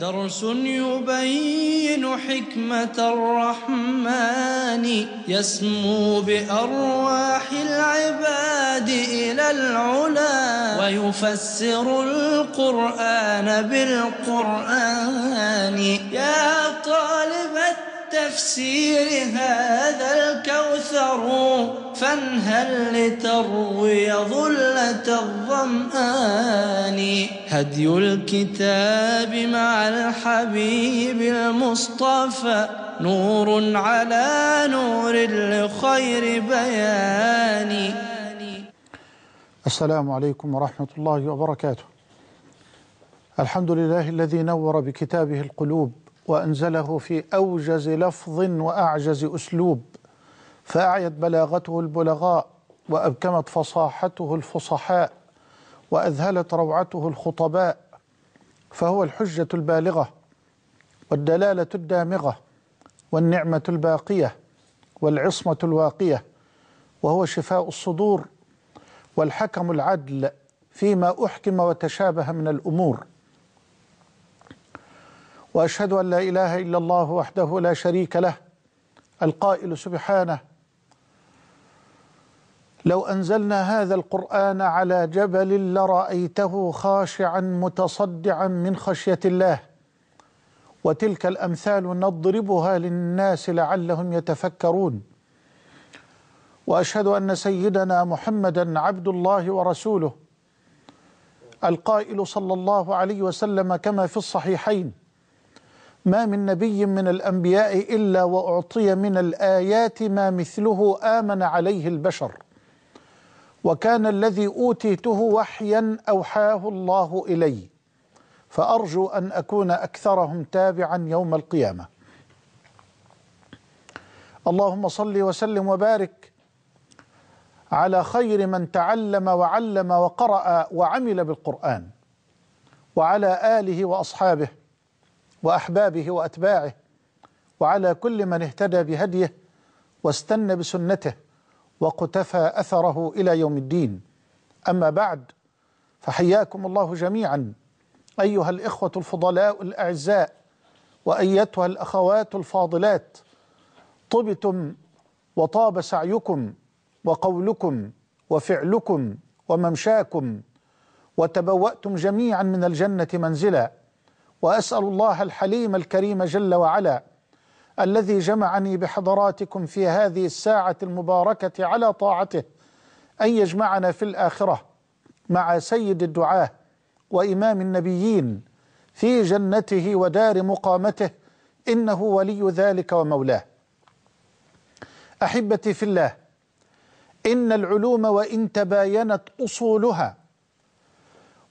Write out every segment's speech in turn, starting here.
درس يبين حكمة الرحمن يسمو بأرواح العباد إلى العلا ويفسر القرآن بالقرآن يا تفسير هذا الكوثر فانهل لتروي ظلة الظمآن هدي الكتاب مع الحبيب المصطفى نور على نور لخير بيان السلام عليكم ورحمة الله وبركاته الحمد لله الذي نور بكتابه القلوب وأنزله في أوجز لفظ وأعجز أسلوب فأعيت بلاغته البلغاء وأبكمت فصاحته الفصحاء وأذهلت روعته الخطباء فهو الحجة البالغة والدلالة الدامغة والنعمة الباقية والعصمة الواقية وهو شفاء الصدور والحكم العدل فيما أحكم وتشابه من الأمور واشهد ان لا اله الا الله وحده لا شريك له القائل سبحانه لو انزلنا هذا القران على جبل لرايته خاشعا متصدعا من خشيه الله وتلك الامثال نضربها للناس لعلهم يتفكرون واشهد ان سيدنا محمدا عبد الله ورسوله القائل صلى الله عليه وسلم كما في الصحيحين ما من نبي من الانبياء الا واعطي من الايات ما مثله امن عليه البشر وكان الذي اوتيته وحيا اوحاه الله الي فارجو ان اكون اكثرهم تابعا يوم القيامه اللهم صل وسلم وبارك على خير من تعلم وعلم وقرا وعمل بالقران وعلى اله واصحابه وأحبابه وأتباعه وعلى كل من اهتدى بهديه واستنى بسنته وقتفى أثره إلى يوم الدين أما بعد فحياكم الله جميعا أيها الإخوة الفضلاء الأعزاء وأيتها الأخوات الفاضلات طبتم وطاب سعيكم وقولكم وفعلكم وممشاكم وتبوأتم جميعا من الجنة منزلا واسال الله الحليم الكريم جل وعلا الذي جمعني بحضراتكم في هذه الساعه المباركه على طاعته ان يجمعنا في الاخره مع سيد الدعاه وامام النبيين في جنته ودار مقامته انه ولي ذلك ومولاه احبتي في الله ان العلوم وان تباينت اصولها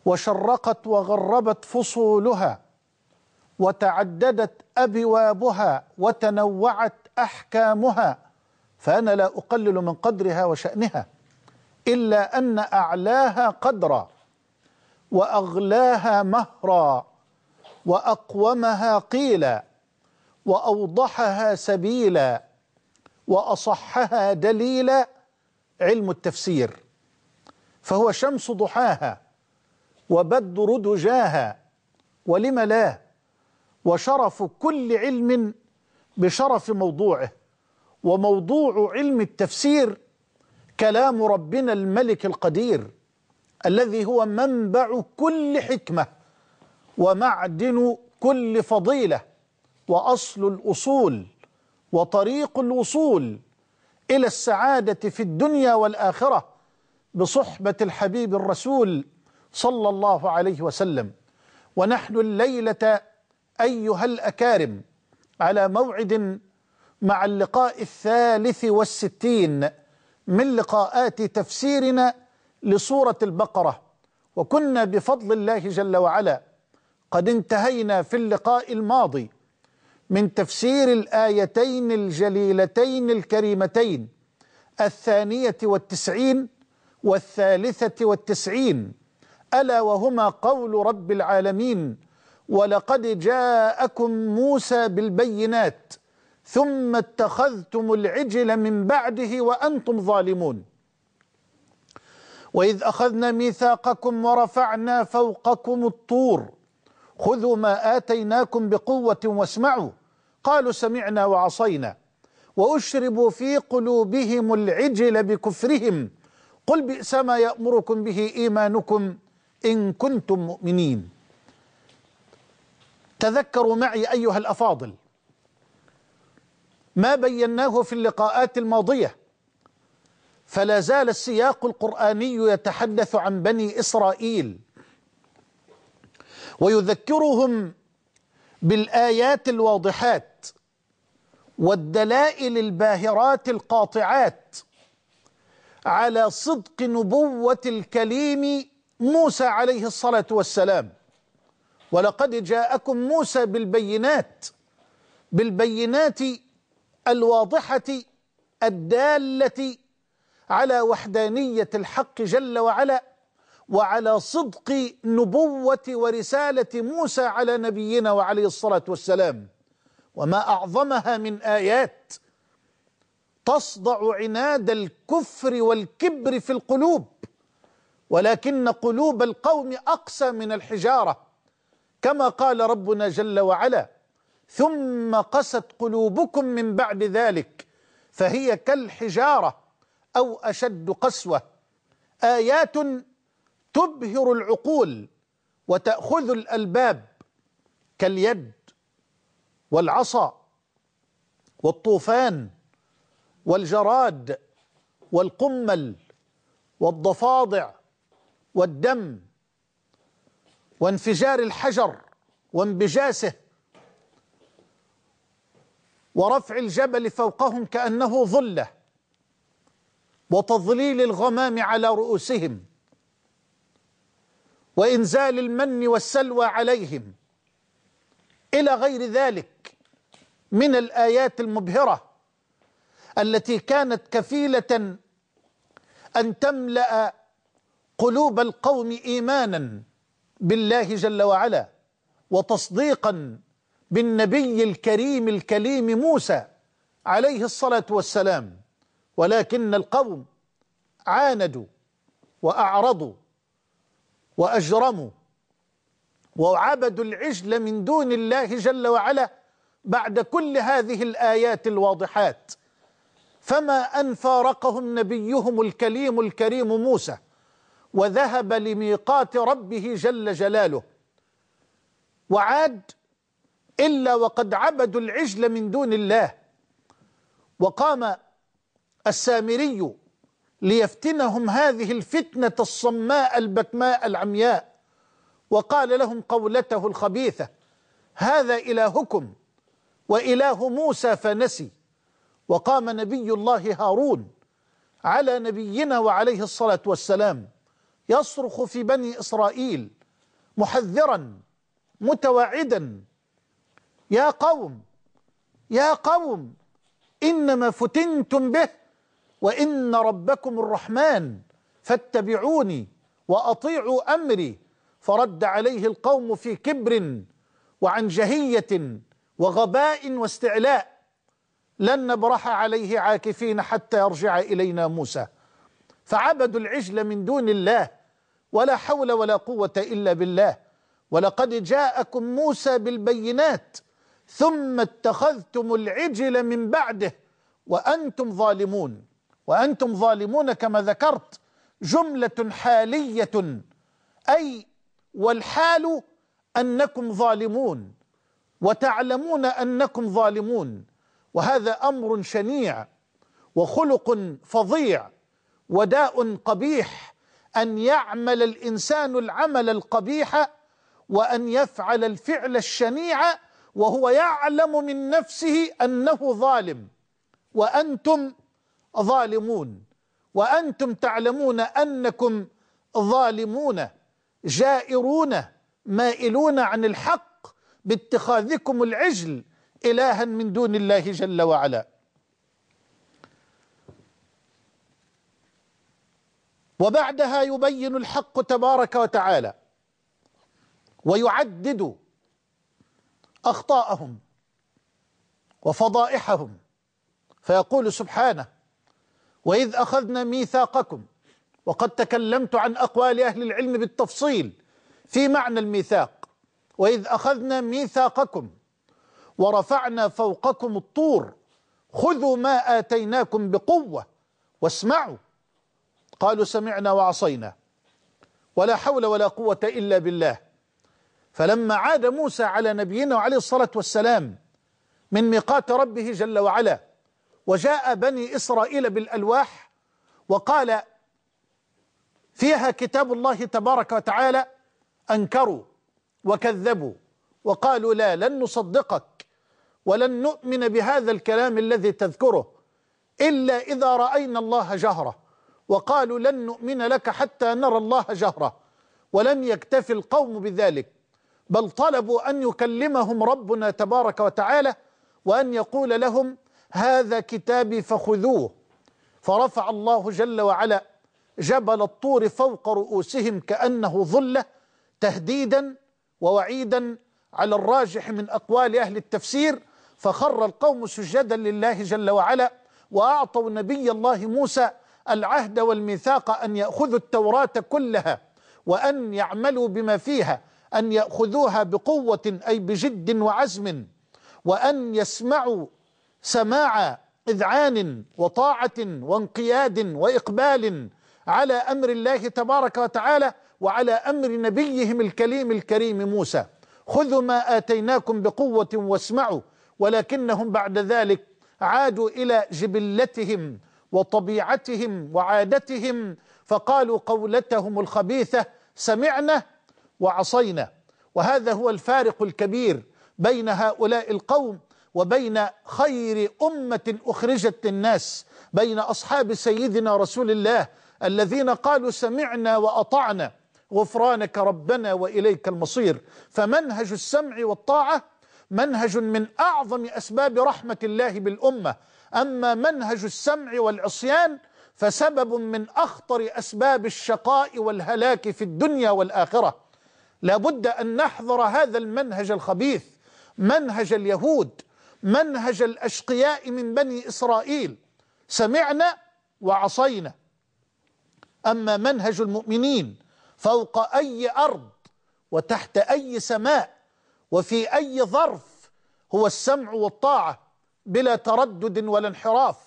وشرقت وغربت فصولها وتعددت أبوابها وتنوعت أحكامها فأنا لا أقلل من قدرها وشأنها إلا أن أعلاها قدرا وأغلاها مهرا وأقومها قيلا وأوضحها سبيلا وأصحها دليلا علم التفسير فهو شمس ضحاها وبدر دجاها ولم لا وشرف كل علم بشرف موضوعه وموضوع علم التفسير كلام ربنا الملك القدير الذي هو منبع كل حكمه ومعدن كل فضيله واصل الاصول وطريق الوصول الى السعاده في الدنيا والاخره بصحبه الحبيب الرسول صلى الله عليه وسلم ونحن الليله أيها الأكارم على موعد مع اللقاء الثالث والستين من لقاءات تفسيرنا لسورة البقرة وكنا بفضل الله جل وعلا قد انتهينا في اللقاء الماضي من تفسير الآيتين الجليلتين الكريمتين الثانية والتسعين والثالثة والتسعين ألا وهما قول رب العالمين ولقد جاءكم موسى بالبينات ثم اتخذتم العجل من بعده وأنتم ظالمون وإذ أخذنا ميثاقكم ورفعنا فوقكم الطور خذوا ما آتيناكم بقوة واسمعوا قالوا سمعنا وعصينا وأشربوا في قلوبهم العجل بكفرهم قل بئس ما يأمركم به إيمانكم إن كنتم مؤمنين تذكروا معي أيها الأفاضل ما بيناه في اللقاءات الماضية فلا زال السياق القرآني يتحدث عن بني إسرائيل ويذكرهم بالآيات الواضحات والدلائل الباهرات القاطعات على صدق نبوة الكليم موسى عليه الصلاة والسلام ولقد جاءكم موسى بالبينات بالبينات الواضحة الدالة على وحدانية الحق جل وعلا وعلى صدق نبوة ورسالة موسى على نبينا وعليه الصلاة والسلام وما أعظمها من آيات تصدع عناد الكفر والكبر في القلوب ولكن قلوب القوم أقسى من الحجارة كما قال ربنا جل وعلا ثم قست قلوبكم من بعد ذلك فهي كالحجاره او اشد قسوه ايات تبهر العقول وتاخذ الالباب كاليد والعصا والطوفان والجراد والقمل والضفادع والدم وانفجار الحجر وانبجاسه ورفع الجبل فوقهم كأنه ظلة وتظليل الغمام على رؤوسهم وإنزال المن والسلوى عليهم إلى غير ذلك من الآيات المبهرة التي كانت كفيلة أن تملأ قلوب القوم إيمانا بالله جل وعلا وتصديقا بالنبي الكريم الكليم موسى عليه الصلاة والسلام ولكن القوم عاندوا وأعرضوا وأجرموا وعبدوا العجل من دون الله جل وعلا بعد كل هذه الآيات الواضحات فما أن فارقهم نبيهم الكليم الكريم موسى وذهب لميقات ربه جل جلاله وعاد إلا وقد عبدوا العجل من دون الله وقام السامري ليفتنهم هذه الفتنة الصماء البكماء العمياء وقال لهم قولته الخبيثة هذا إلهكم وإله موسى فنسي وقام نبي الله هارون على نبينا وعليه الصلاة والسلام يصرخ في بني إسرائيل محذرا متوعدا يا قوم يا قوم إنما فتنتم به وإن ربكم الرحمن فاتبعوني وأطيعوا أمري فرد عليه القوم في كبر وعن جهية وغباء واستعلاء لن نبرح عليه عاكفين حتى يرجع إلينا موسى فعبدوا العجل من دون الله ولا حول ولا قوة إلا بالله ولقد جاءكم موسى بالبينات ثم اتخذتم العجل من بعده وأنتم ظالمون وأنتم ظالمون كما ذكرت جملة حالية أي والحال أنكم ظالمون وتعلمون أنكم ظالمون وهذا أمر شنيع وخلق فظيع وداء قبيح أن يعمل الإنسان العمل القبيح وأن يفعل الفعل الشنيع وهو يعلم من نفسه أنه ظالم وأنتم ظالمون وأنتم تعلمون أنكم ظالمون جائرون مائلون عن الحق باتخاذكم العجل إلها من دون الله جل وعلا وبعدها يبين الحق تبارك وتعالى ويعدد اخطاءهم وفضائحهم فيقول سبحانه واذ اخذنا ميثاقكم وقد تكلمت عن اقوال اهل العلم بالتفصيل في معنى الميثاق واذ اخذنا ميثاقكم ورفعنا فوقكم الطور خذوا ما اتيناكم بقوه واسمعوا قالوا سمعنا وعصينا ولا حول ولا قوة إلا بالله فلما عاد موسى على نبينا عليه الصلاة والسلام من ميقات ربه جل وعلا وجاء بني إسرائيل بالألواح وقال فيها كتاب الله تبارك وتعالى أنكروا وكذبوا وقالوا لا لن نصدقك ولن نؤمن بهذا الكلام الذي تذكره إلا إذا رأينا الله جهرة وقالوا لن نؤمن لك حتى نرى الله جهرة ولم يكتفي القوم بذلك بل طلبوا أن يكلمهم ربنا تبارك وتعالى وأن يقول لهم هذا كتابي فخذوه فرفع الله جل وعلا جبل الطور فوق رؤوسهم كأنه ظلة تهديدا ووعيدا على الراجح من أقوال أهل التفسير فخر القوم سجدا لله جل وعلا وأعطوا نبي الله موسى العهد والميثاق أن يأخذوا التوراة كلها وأن يعملوا بما فيها أن يأخذوها بقوة أي بجد وعزم وأن يسمعوا سماع إذعان وطاعة وانقياد وإقبال على أمر الله تبارك وتعالى وعلى أمر نبيهم الكليم الكريم موسى خذوا ما آتيناكم بقوة واسمعوا ولكنهم بعد ذلك عادوا إلى جبلتهم وطبيعتهم وعادتهم فقالوا قولتهم الخبيثة سمعنا وعصينا وهذا هو الفارق الكبير بين هؤلاء القوم وبين خير أمة أخرجت للناس بين أصحاب سيدنا رسول الله الذين قالوا سمعنا وأطعنا غفرانك ربنا وإليك المصير فمنهج السمع والطاعة منهج من أعظم أسباب رحمة الله بالأمة أما منهج السمع والعصيان فسبب من أخطر أسباب الشقاء والهلاك في الدنيا والآخرة لابد أن نحذر هذا المنهج الخبيث منهج اليهود منهج الأشقياء من بني إسرائيل سمعنا وعصينا أما منهج المؤمنين فوق أي أرض وتحت أي سماء وفي أي ظرف هو السمع والطاعة بلا تردد ولا انحراف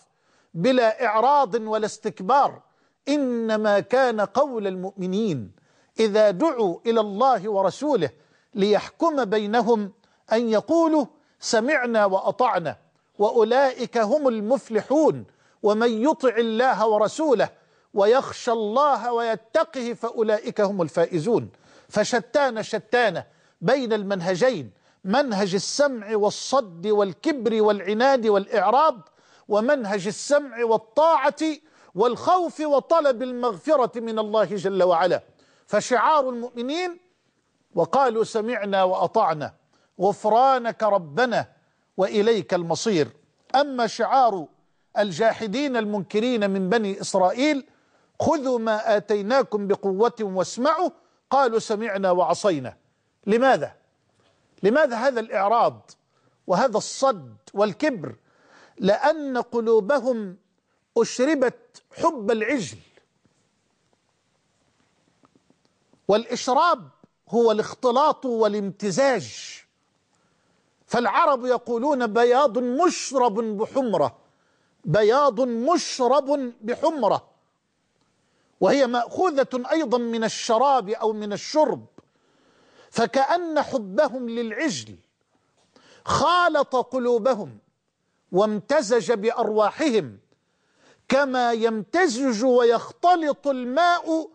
بلا إعراض ولا استكبار إنما كان قول المؤمنين إذا دعوا إلى الله ورسوله ليحكم بينهم أن يقولوا سمعنا وأطعنا وأولئك هم المفلحون ومن يطع الله ورسوله ويخشى الله ويتقه فأولئك هم الفائزون فشتان شتان بين المنهجين منهج السمع والصد والكبر والعناد والاعراض ومنهج السمع والطاعه والخوف وطلب المغفره من الله جل وعلا فشعار المؤمنين وقالوا سمعنا واطعنا غفرانك ربنا واليك المصير اما شعار الجاحدين المنكرين من بني اسرائيل خذوا ما اتيناكم بقوه واسمعوا قالوا سمعنا وعصينا لماذا لماذا هذا الإعراض وهذا الصد والكبر لأن قلوبهم أشربت حب العجل والإشراب هو الاختلاط والامتزاج فالعرب يقولون بياض مشرب بحمرة بياض مشرب بحمرة وهي مأخوذة أيضا من الشراب أو من الشرب فكأن حبهم للعجل خالط قلوبهم وامتزج بأرواحهم كما يمتزج ويختلط الماء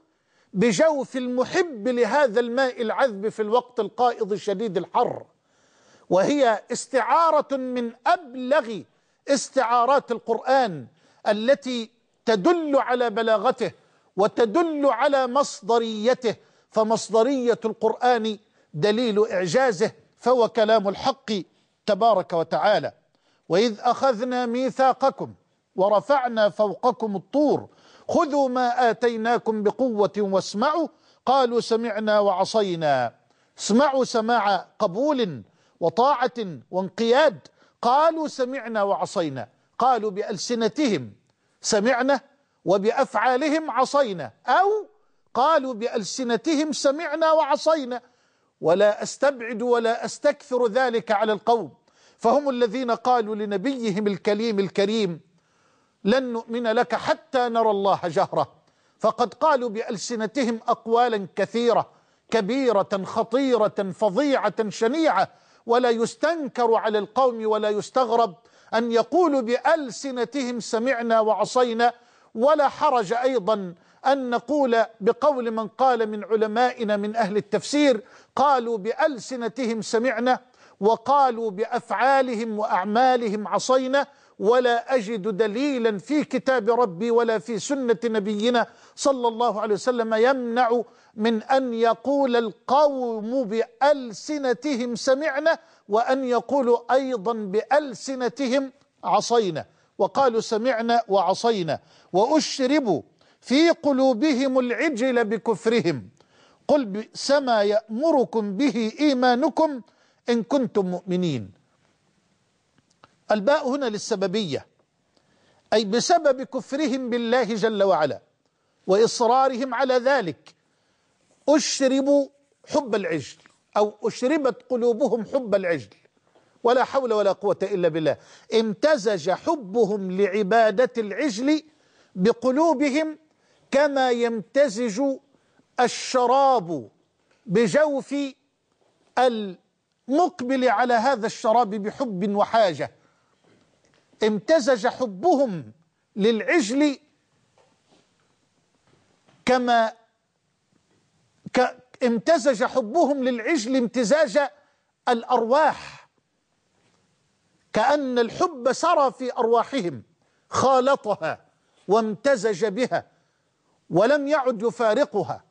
بجوف المحب لهذا الماء العذب في الوقت القائض شديد الحر وهي استعارة من أبلغ استعارات القرآن التي تدل على بلاغته وتدل على مصدريته فمصدرية القرآن دليل إعجازه فهو كلام الحق تبارك وتعالى وإذ أخذنا ميثاقكم ورفعنا فوقكم الطور خذوا ما آتيناكم بقوة واسمعوا قالوا سمعنا وعصينا اسمعوا سماع قبول وطاعة وانقياد قالوا سمعنا وعصينا قالوا بألسنتهم سمعنا وبأفعالهم عصينا أو قالوا بألسنتهم سمعنا وعصينا ولا أستبعد ولا أستكثر ذلك على القوم فهم الذين قالوا لنبيهم الكليم الكريم لن نؤمن لك حتى نرى الله جهرة فقد قالوا بألسنتهم أقوالا كثيرة كبيرة خطيرة فظيعة شنيعة ولا يستنكر على القوم ولا يستغرب أن يقولوا بألسنتهم سمعنا وعصينا ولا حرج أيضا أن نقول بقول من قال من علمائنا من أهل التفسير قالوا بألسنتهم سمعنا وقالوا بأفعالهم وأعمالهم عصينا ولا أجد دليلا في كتاب ربي ولا في سنة نبينا صلى الله عليه وسلم يمنع من أن يقول القوم بألسنتهم سمعنا وأن يقولوا أيضا بألسنتهم عصينا وقالوا سمعنا وعصينا وأشربوا في قلوبهم العجل بكفرهم قل سما يأمركم به إيمانكم إن كنتم مؤمنين الباء هنا للسببية أي بسبب كفرهم بالله جل وعلا وإصرارهم على ذلك أشربوا حب العجل أو أشربت قلوبهم حب العجل ولا حول ولا قوة إلا بالله امتزج حبهم لعبادة العجل بقلوبهم كما يمتزج الشراب بجوف المقبل على هذا الشراب بحب وحاجه امتزج حبهم للعجل كما ك امتزج حبهم للعجل امتزاج الارواح كان الحب سرى في ارواحهم خالطها وامتزج بها ولم يعد يفارقها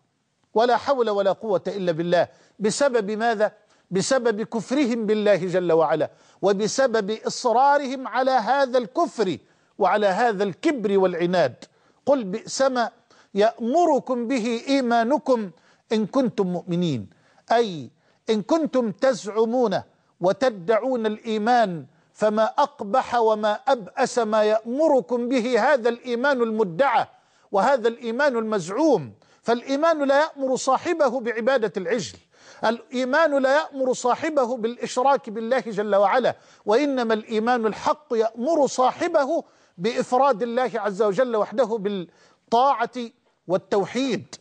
ولا حول ولا قوة إلا بالله بسبب ماذا؟ بسبب كفرهم بالله جل وعلا وبسبب إصرارهم على هذا الكفر وعلى هذا الكبر والعناد قل بئسما يأمركم به إيمانكم إن كنتم مؤمنين أي إن كنتم تزعمون وتدعون الإيمان فما أقبح وما أبأس ما يأمركم به هذا الإيمان المدعى وهذا الإيمان المزعوم فالإيمان لا يأمر صاحبه بعبادة العجل الإيمان لا يأمر صاحبه بالإشراك بالله جل وعلا وإنما الإيمان الحق يأمر صاحبه بإفراد الله عز وجل وحده بالطاعة والتوحيد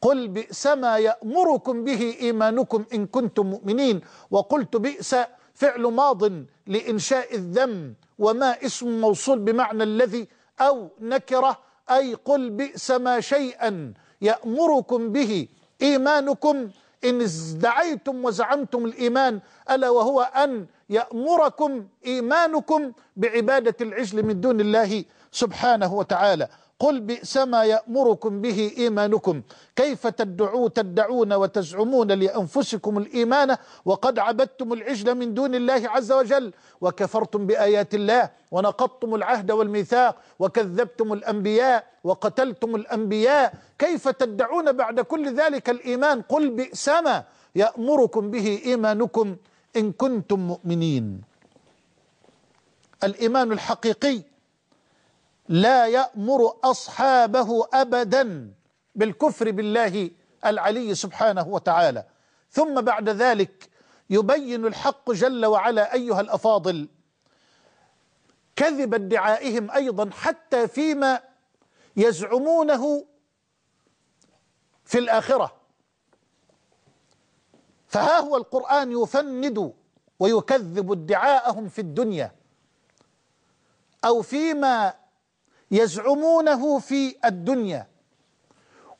قل بئس ما يأمركم به إيمانكم إن كنتم مؤمنين وقلت بئس فعل ماض لإنشاء الذم وما اسم موصول بمعنى الذي أو نكره أي قل بئس ما شيئا يأمركم به إيمانكم إن ازدعيتم وزعمتم الإيمان ألا وهو أن يأمركم إيمانكم بعبادة العجل من دون الله سبحانه وتعالى قل بئس ما يأمركم به إيمانكم كيف تدعو تدعون وتزعمون لأنفسكم الإيمان وقد عبدتم العجل من دون الله عز وجل وكفرتم بآيات الله ونقضتم العهد والميثاق وكذبتم الأنبياء وقتلتم الأنبياء كيف تدعون بعد كل ذلك الإيمان قل بئس ما يأمركم به إيمانكم إن كنتم مؤمنين الإيمان الحقيقي لا يأمر أصحابه أبدا بالكفر بالله العلي سبحانه وتعالى ثم بعد ذلك يبين الحق جل وعلا أيها الأفاضل كذب ادعائهم أيضا حتى فيما يزعمونه في الآخرة فها هو القرآن يفند ويكذب ادعاءهم في الدنيا أو فيما يزعمونه في الدنيا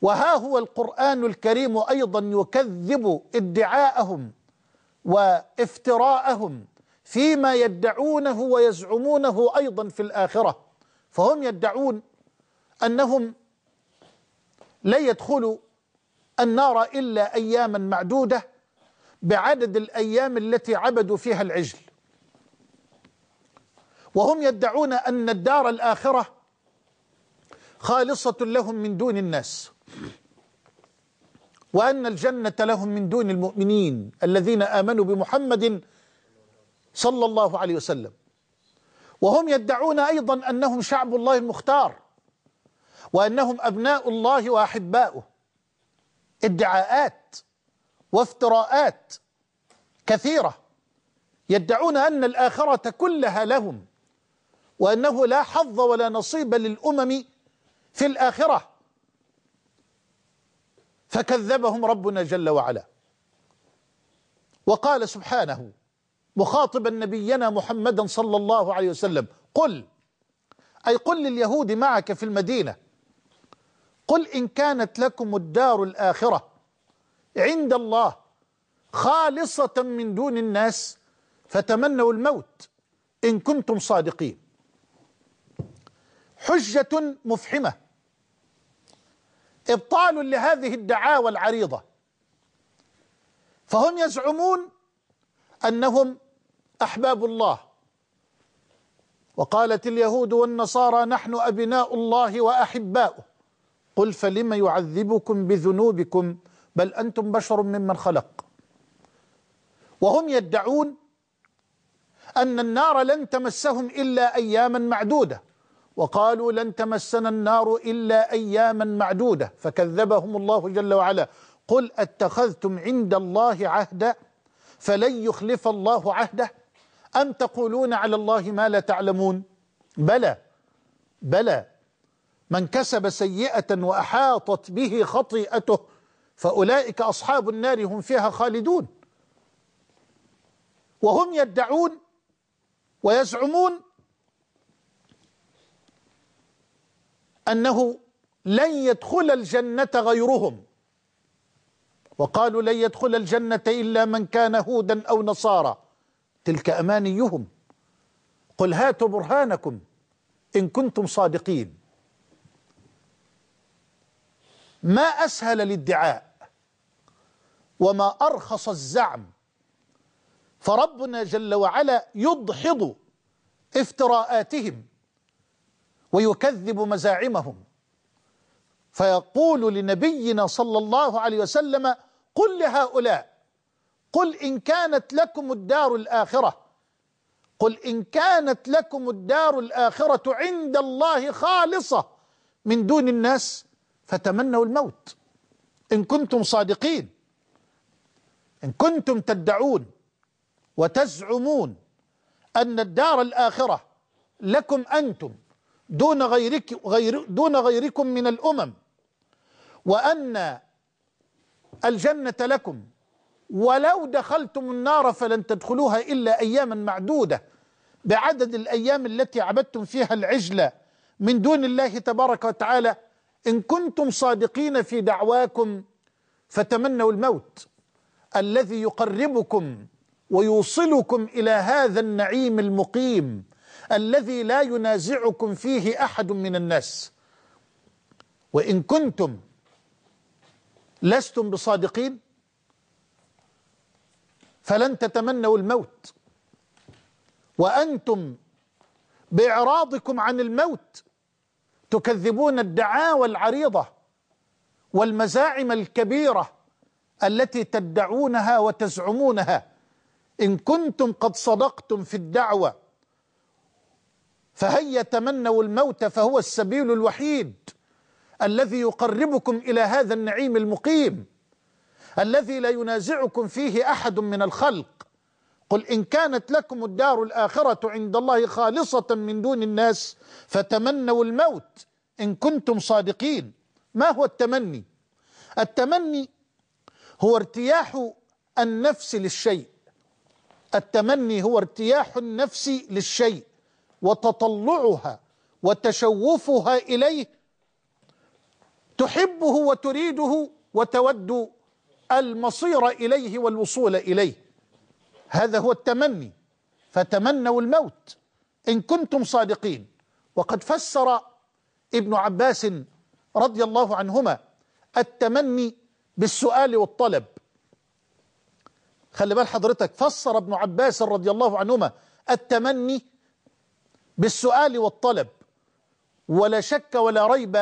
وها هو القرآن الكريم أيضا يكذب ادعاءهم وافتراءهم فيما يدعونه ويزعمونه أيضا في الآخرة فهم يدعون أنهم لا يدخلوا النار إلا أياما معدودة بعدد الأيام التي عبدوا فيها العجل وهم يدعون أن الدار الآخرة خالصة لهم من دون الناس وأن الجنة لهم من دون المؤمنين الذين آمنوا بمحمد صلى الله عليه وسلم وهم يدعون أيضا أنهم شعب الله المختار وأنهم أبناء الله وأحباؤه ادعاءات وافتراءات كثيرة يدعون أن الآخرة كلها لهم وأنه لا حظ ولا نصيب للأمم في الآخرة فكذبهم ربنا جل وعلا وقال سبحانه مخاطبا نبينا محمدا صلى الله عليه وسلم قل أي قل لليهود معك في المدينة قل إن كانت لكم الدار الآخرة عند الله خالصة من دون الناس فتمنوا الموت إن كنتم صادقين حجة مفحمة إبطال لهذه الدعاوى العريضة فهم يزعمون أنهم أحباب الله وقالت اليهود والنصارى نحن أبناء الله وأحباؤه قل فلم يعذبكم بذنوبكم بل أنتم بشر ممن خلق وهم يدعون أن النار لن تمسهم إلا أياما معدودة وقالوا لن تمسنا النار إلا أياما معدودة فكذبهم الله جل وعلا قل اتخذتم عند الله عهدا فلن يخلف الله عهده أم تقولون على الله ما لا تعلمون بلى بلى من كسب سيئة وأحاطت به خطيئته فأولئك أصحاب النار هم فيها خالدون وهم يدعون ويزعمون أنه لن يدخل الجنة غيرهم وقالوا لن يدخل الجنة إلا من كان هودا أو نصارى تلك أمانيهم قل هاتوا برهانكم إن كنتم صادقين ما أسهل الادعاء وما أرخص الزعم فربنا جل وعلا يدحض افتراءاتهم ويكذب مزاعمهم فيقول لنبينا صلى الله عليه وسلم قل لهؤلاء قل إن كانت لكم الدار الآخرة قل إن كانت لكم الدار الآخرة عند الله خالصة من دون الناس فتمنوا الموت إن كنتم صادقين إن كنتم تدعون وتزعمون أن الدار الآخرة لكم أنتم دون غيرك غير دون غيركم من الأمم وأن الجنة لكم ولو دخلتم النار فلن تدخلوها إلا أياما معدودة بعدد الأيام التي عبدتم فيها العجلة من دون الله تبارك وتعالى إن كنتم صادقين في دعواكم فتمنوا الموت الذي يقربكم ويوصلكم إلى هذا النعيم المقيم الذي لا ينازعكم فيه أحد من الناس وإن كنتم لستم بصادقين فلن تتمنوا الموت وأنتم بإعراضكم عن الموت تكذبون الدعاوى العريضة والمزاعم الكبيرة التي تدعونها وتزعمونها إن كنتم قد صدقتم في الدعوة فهيا تمنوا الموت فهو السبيل الوحيد الذي يقربكم إلى هذا النعيم المقيم الذي لا ينازعكم فيه أحد من الخلق قل إن كانت لكم الدار الآخرة عند الله خالصة من دون الناس فتمنوا الموت إن كنتم صادقين ما هو التمني؟ التمني هو ارتياح النفس للشيء التمني هو ارتياح النفس للشيء وتطلعها وتشوفها إليه تحبه وتريده وتود المصير إليه والوصول إليه هذا هو التمني فتمنوا الموت إن كنتم صادقين وقد فسر ابن عباس رضي الله عنهما التمني بالسؤال والطلب خلي بال حضرتك فسر ابن عباس رضي الله عنهما التمني بالسؤال والطلب ولا شك ولا ريب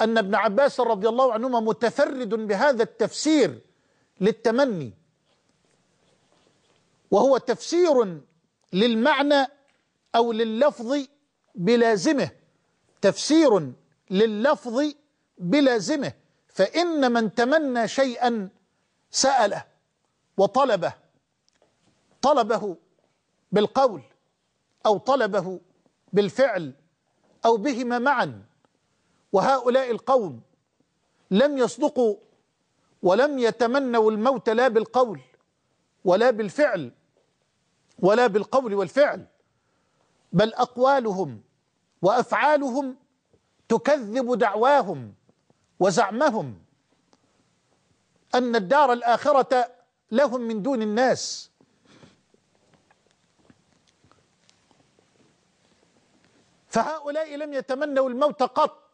أن ابن عباس رضي الله عنهما متفرد بهذا التفسير للتمني وهو تفسير للمعنى أو لللفظ بلازمه تفسير لللفظ بلازمه فإن من تمنى شيئا سأله وطلبه طلبه بالقول أو طلبه بالفعل أو بهما معا وهؤلاء القوم لم يصدقوا ولم يتمنوا الموت لا بالقول ولا بالفعل ولا بالقول والفعل بل أقوالهم وأفعالهم تكذب دعواهم وزعمهم أن الدار الآخرة لهم من دون الناس فهؤلاء لم يتمنوا الموت قط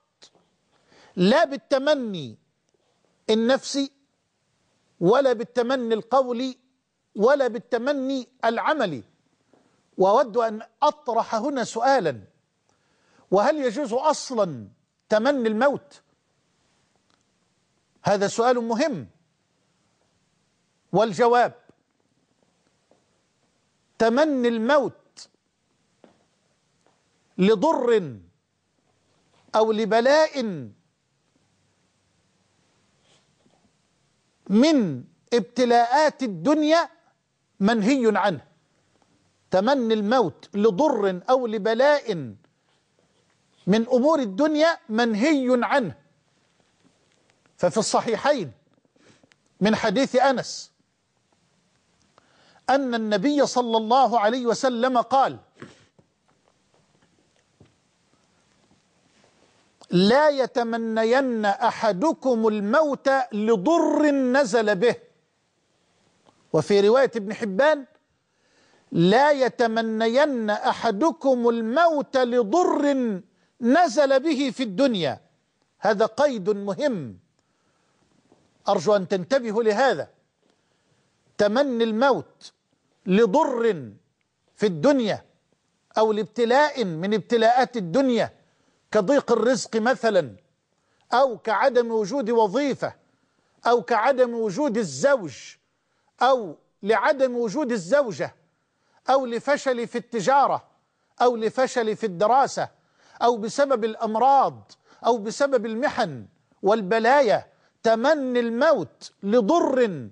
لا بالتمني النفسي ولا بالتمني القولي ولا بالتمني العملي واود ان اطرح هنا سؤالا وهل يجوز اصلا تمني الموت هذا سؤال مهم والجواب تمني الموت لضر أو لبلاء من ابتلاءات الدنيا منهي عنه تمني الموت لضر أو لبلاء من أمور الدنيا منهي عنه ففي الصحيحين من حديث أنس أن النبي صلى الله عليه وسلم قال لا يتمنين أحدكم الموت لضر نزل به وفي رواية ابن حبان لا يتمنين أحدكم الموت لضر نزل به في الدنيا هذا قيد مهم أرجو أن تنتبهوا لهذا تمني الموت لضر في الدنيا أو لابتلاء من ابتلاءات الدنيا كضيق الرزق مثلا أو كعدم وجود وظيفة أو كعدم وجود الزوج أو لعدم وجود الزوجة أو لفشل في التجارة أو لفشل في الدراسة أو بسبب الأمراض أو بسبب المحن والبلايا تمني الموت لضر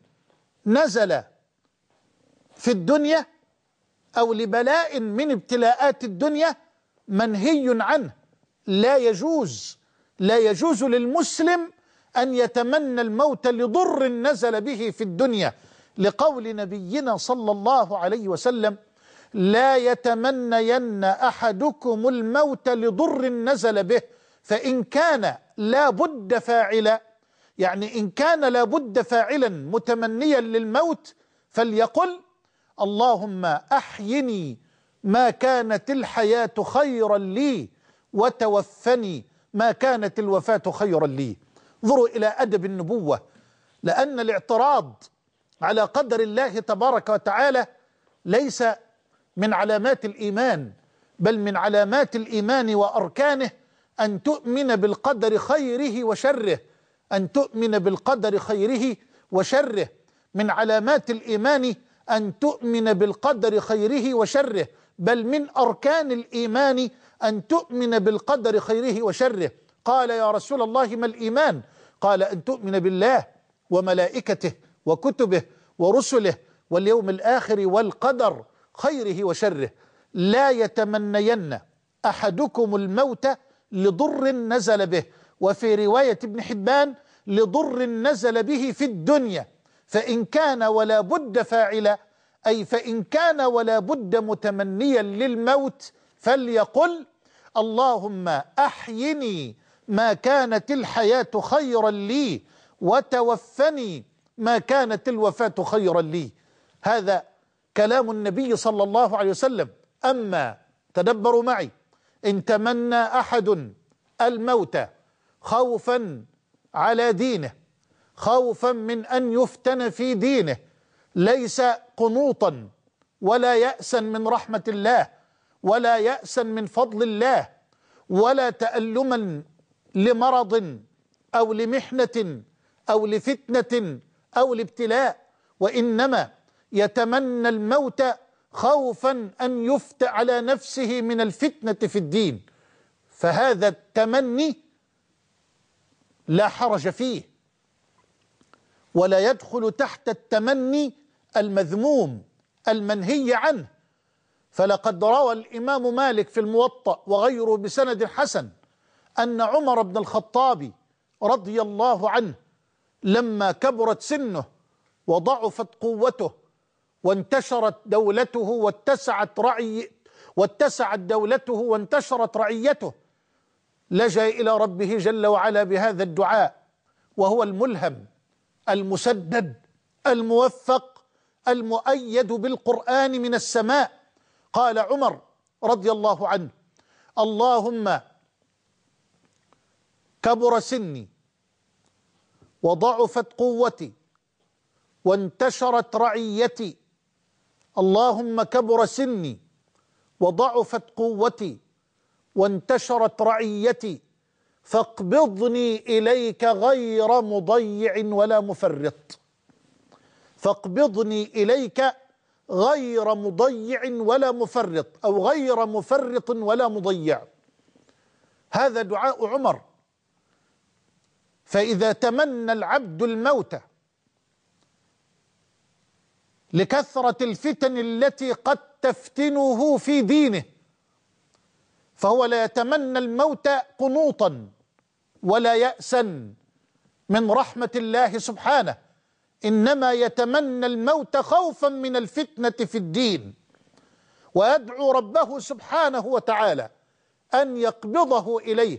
نزل في الدنيا أو لبلاء من ابتلاءات الدنيا منهي عنه لا يجوز لا يجوز للمسلم أن يتمنى الموت لضر نزل به في الدنيا لقول نبينا صلى الله عليه وسلم لا يتمنين أحدكم الموت لضر نزل به فإن كان لا بد فاعلا يعني إن كان لا بد فاعلا متمنيا للموت فليقل اللهم أحيني ما كانت الحياة خيرا لي وتوفني ما كانت الوفاة خيرا لي انظروا إلى أدب النبوة لأن الاعتراض على قدر الله تبارك وتعالى ليس من علامات الإيمان بل من علامات الإيمان وأركانه أن تؤمن بالقدر خيره وشره أن تؤمن بالقدر خيره وشره من علامات الإيمان أن تؤمن بالقدر خيره وشره بل من أركان الإيمان أن تؤمن بالقدر خيره وشره قال يا رسول الله ما الإيمان قال أن تؤمن بالله وملائكته وكتبه ورسله واليوم الآخر والقدر خيره وشره لا يتمنين أحدكم الموت لضر نزل به وفي رواية ابن حبان لضر نزل به في الدنيا فإن كان ولا بد فاعلا أي فإن كان ولا بد متمنيا للموت فليقل اللهم احيني ما كانت الحياه خيرا لي وتوفني ما كانت الوفاه خيرا لي هذا كلام النبي صلى الله عليه وسلم اما تدبروا معي ان تمنى احد الموت خوفا على دينه خوفا من ان يفتن في دينه ليس قنوطا ولا يأسا من رحمة الله ولا يأسا من فضل الله ولا تألما لمرض أو لمحنة أو لفتنة أو لابتلاء وإنما يتمنى الموت خوفا أن يفت على نفسه من الفتنة في الدين فهذا التمني لا حرج فيه ولا يدخل تحت التمني المذموم المنهي عنه فلقد روى الإمام مالك في الموطأ وغيره بسند حسن أن عمر بن الخطاب رضي الله عنه لما كبرت سنه وضعفت قوته وانتشرت دولته واتسعت رعي واتسعت دولته وانتشرت رعيته لجأ إلى ربه جل وعلا بهذا الدعاء وهو الملهم المسدد الموفق المؤيد بالقرآن من السماء قال عمر رضي الله عنه اللهم كبر سني وضعفت قوتي وانتشرت رعيتي اللهم كبر سني وضعفت قوتي وانتشرت رعيتي فاقبضني اليك غير مضيع ولا مفرط فاقبضني اليك غير مضيع ولا مفرط أو غير مفرط ولا مضيع هذا دعاء عمر فإذا تمنى العبد الموت لكثرة الفتن التي قد تفتنه في دينه فهو لا يتمنى الموت قنوطا ولا يأسا من رحمة الله سبحانه إنما يتمنى الموت خوفا من الفتنة في الدين ويدعو ربه سبحانه وتعالى أن يقبضه إليه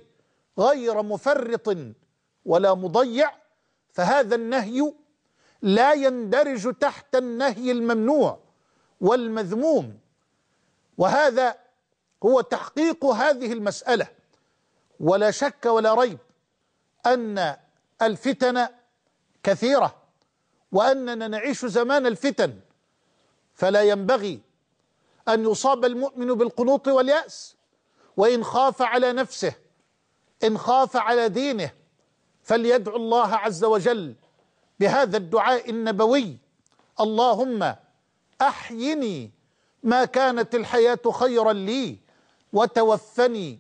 غير مفرط ولا مضيع فهذا النهي لا يندرج تحت النهي الممنوع والمذموم وهذا هو تحقيق هذه المسألة ولا شك ولا ريب أن الفتن كثيرة وأننا نعيش زمان الفتن فلا ينبغي أن يصاب المؤمن بالقنوط واليأس وإن خاف على نفسه إن خاف على دينه فليدعو الله عز وجل بهذا الدعاء النبوي اللهم أحيني ما كانت الحياة خيرا لي وتوفني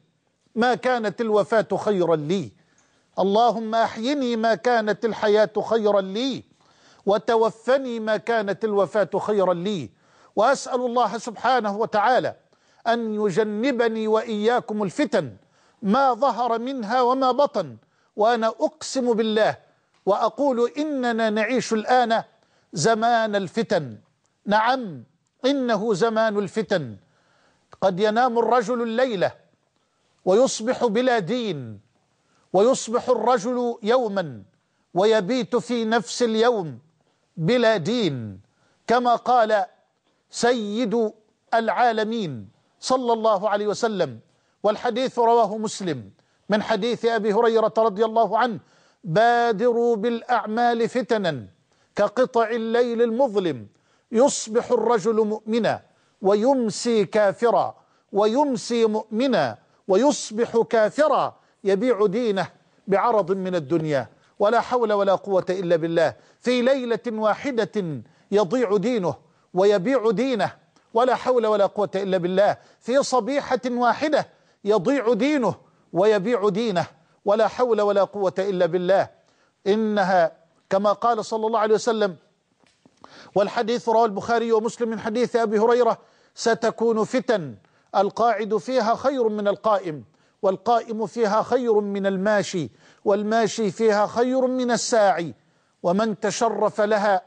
ما كانت الوفاة خيرا لي اللهم أحيني ما كانت الحياة خيرا لي وتوفني ما كانت الوفاة خيرا لي وأسأل الله سبحانه وتعالى أن يجنبني وإياكم الفتن ما ظهر منها وما بطن وأنا أقسم بالله وأقول إننا نعيش الآن زمان الفتن نعم إنه زمان الفتن قد ينام الرجل الليلة ويصبح بلا دين ويصبح الرجل يوما ويبيت في نفس اليوم بلا دين كما قال سيد العالمين صلى الله عليه وسلم والحديث رواه مسلم من حديث أبي هريرة رضي الله عنه بادروا بالأعمال فتنا كقطع الليل المظلم يصبح الرجل مؤمنا ويمسي كافرا ويمسي مؤمنا ويصبح كافرا يبيع دينه بعرض من الدنيا ولا حول ولا قوة إلا بالله في ليلة واحدة يضيع دينه ويبيع دينه ولا حول ولا قوة إلا بالله في صبيحة واحدة يضيع دينه ويبيع دينه ولا حول ولا قوة إلا بالله إنها كما قال صلى الله عليه وسلم والحديث رواه البخاري ومسلم من حديث أبي هريرة ستكون فتن القاعد فيها خير من القائم والقائم فيها خير من الماشي والماشي فيها خير من الساعي ومن تشرف لها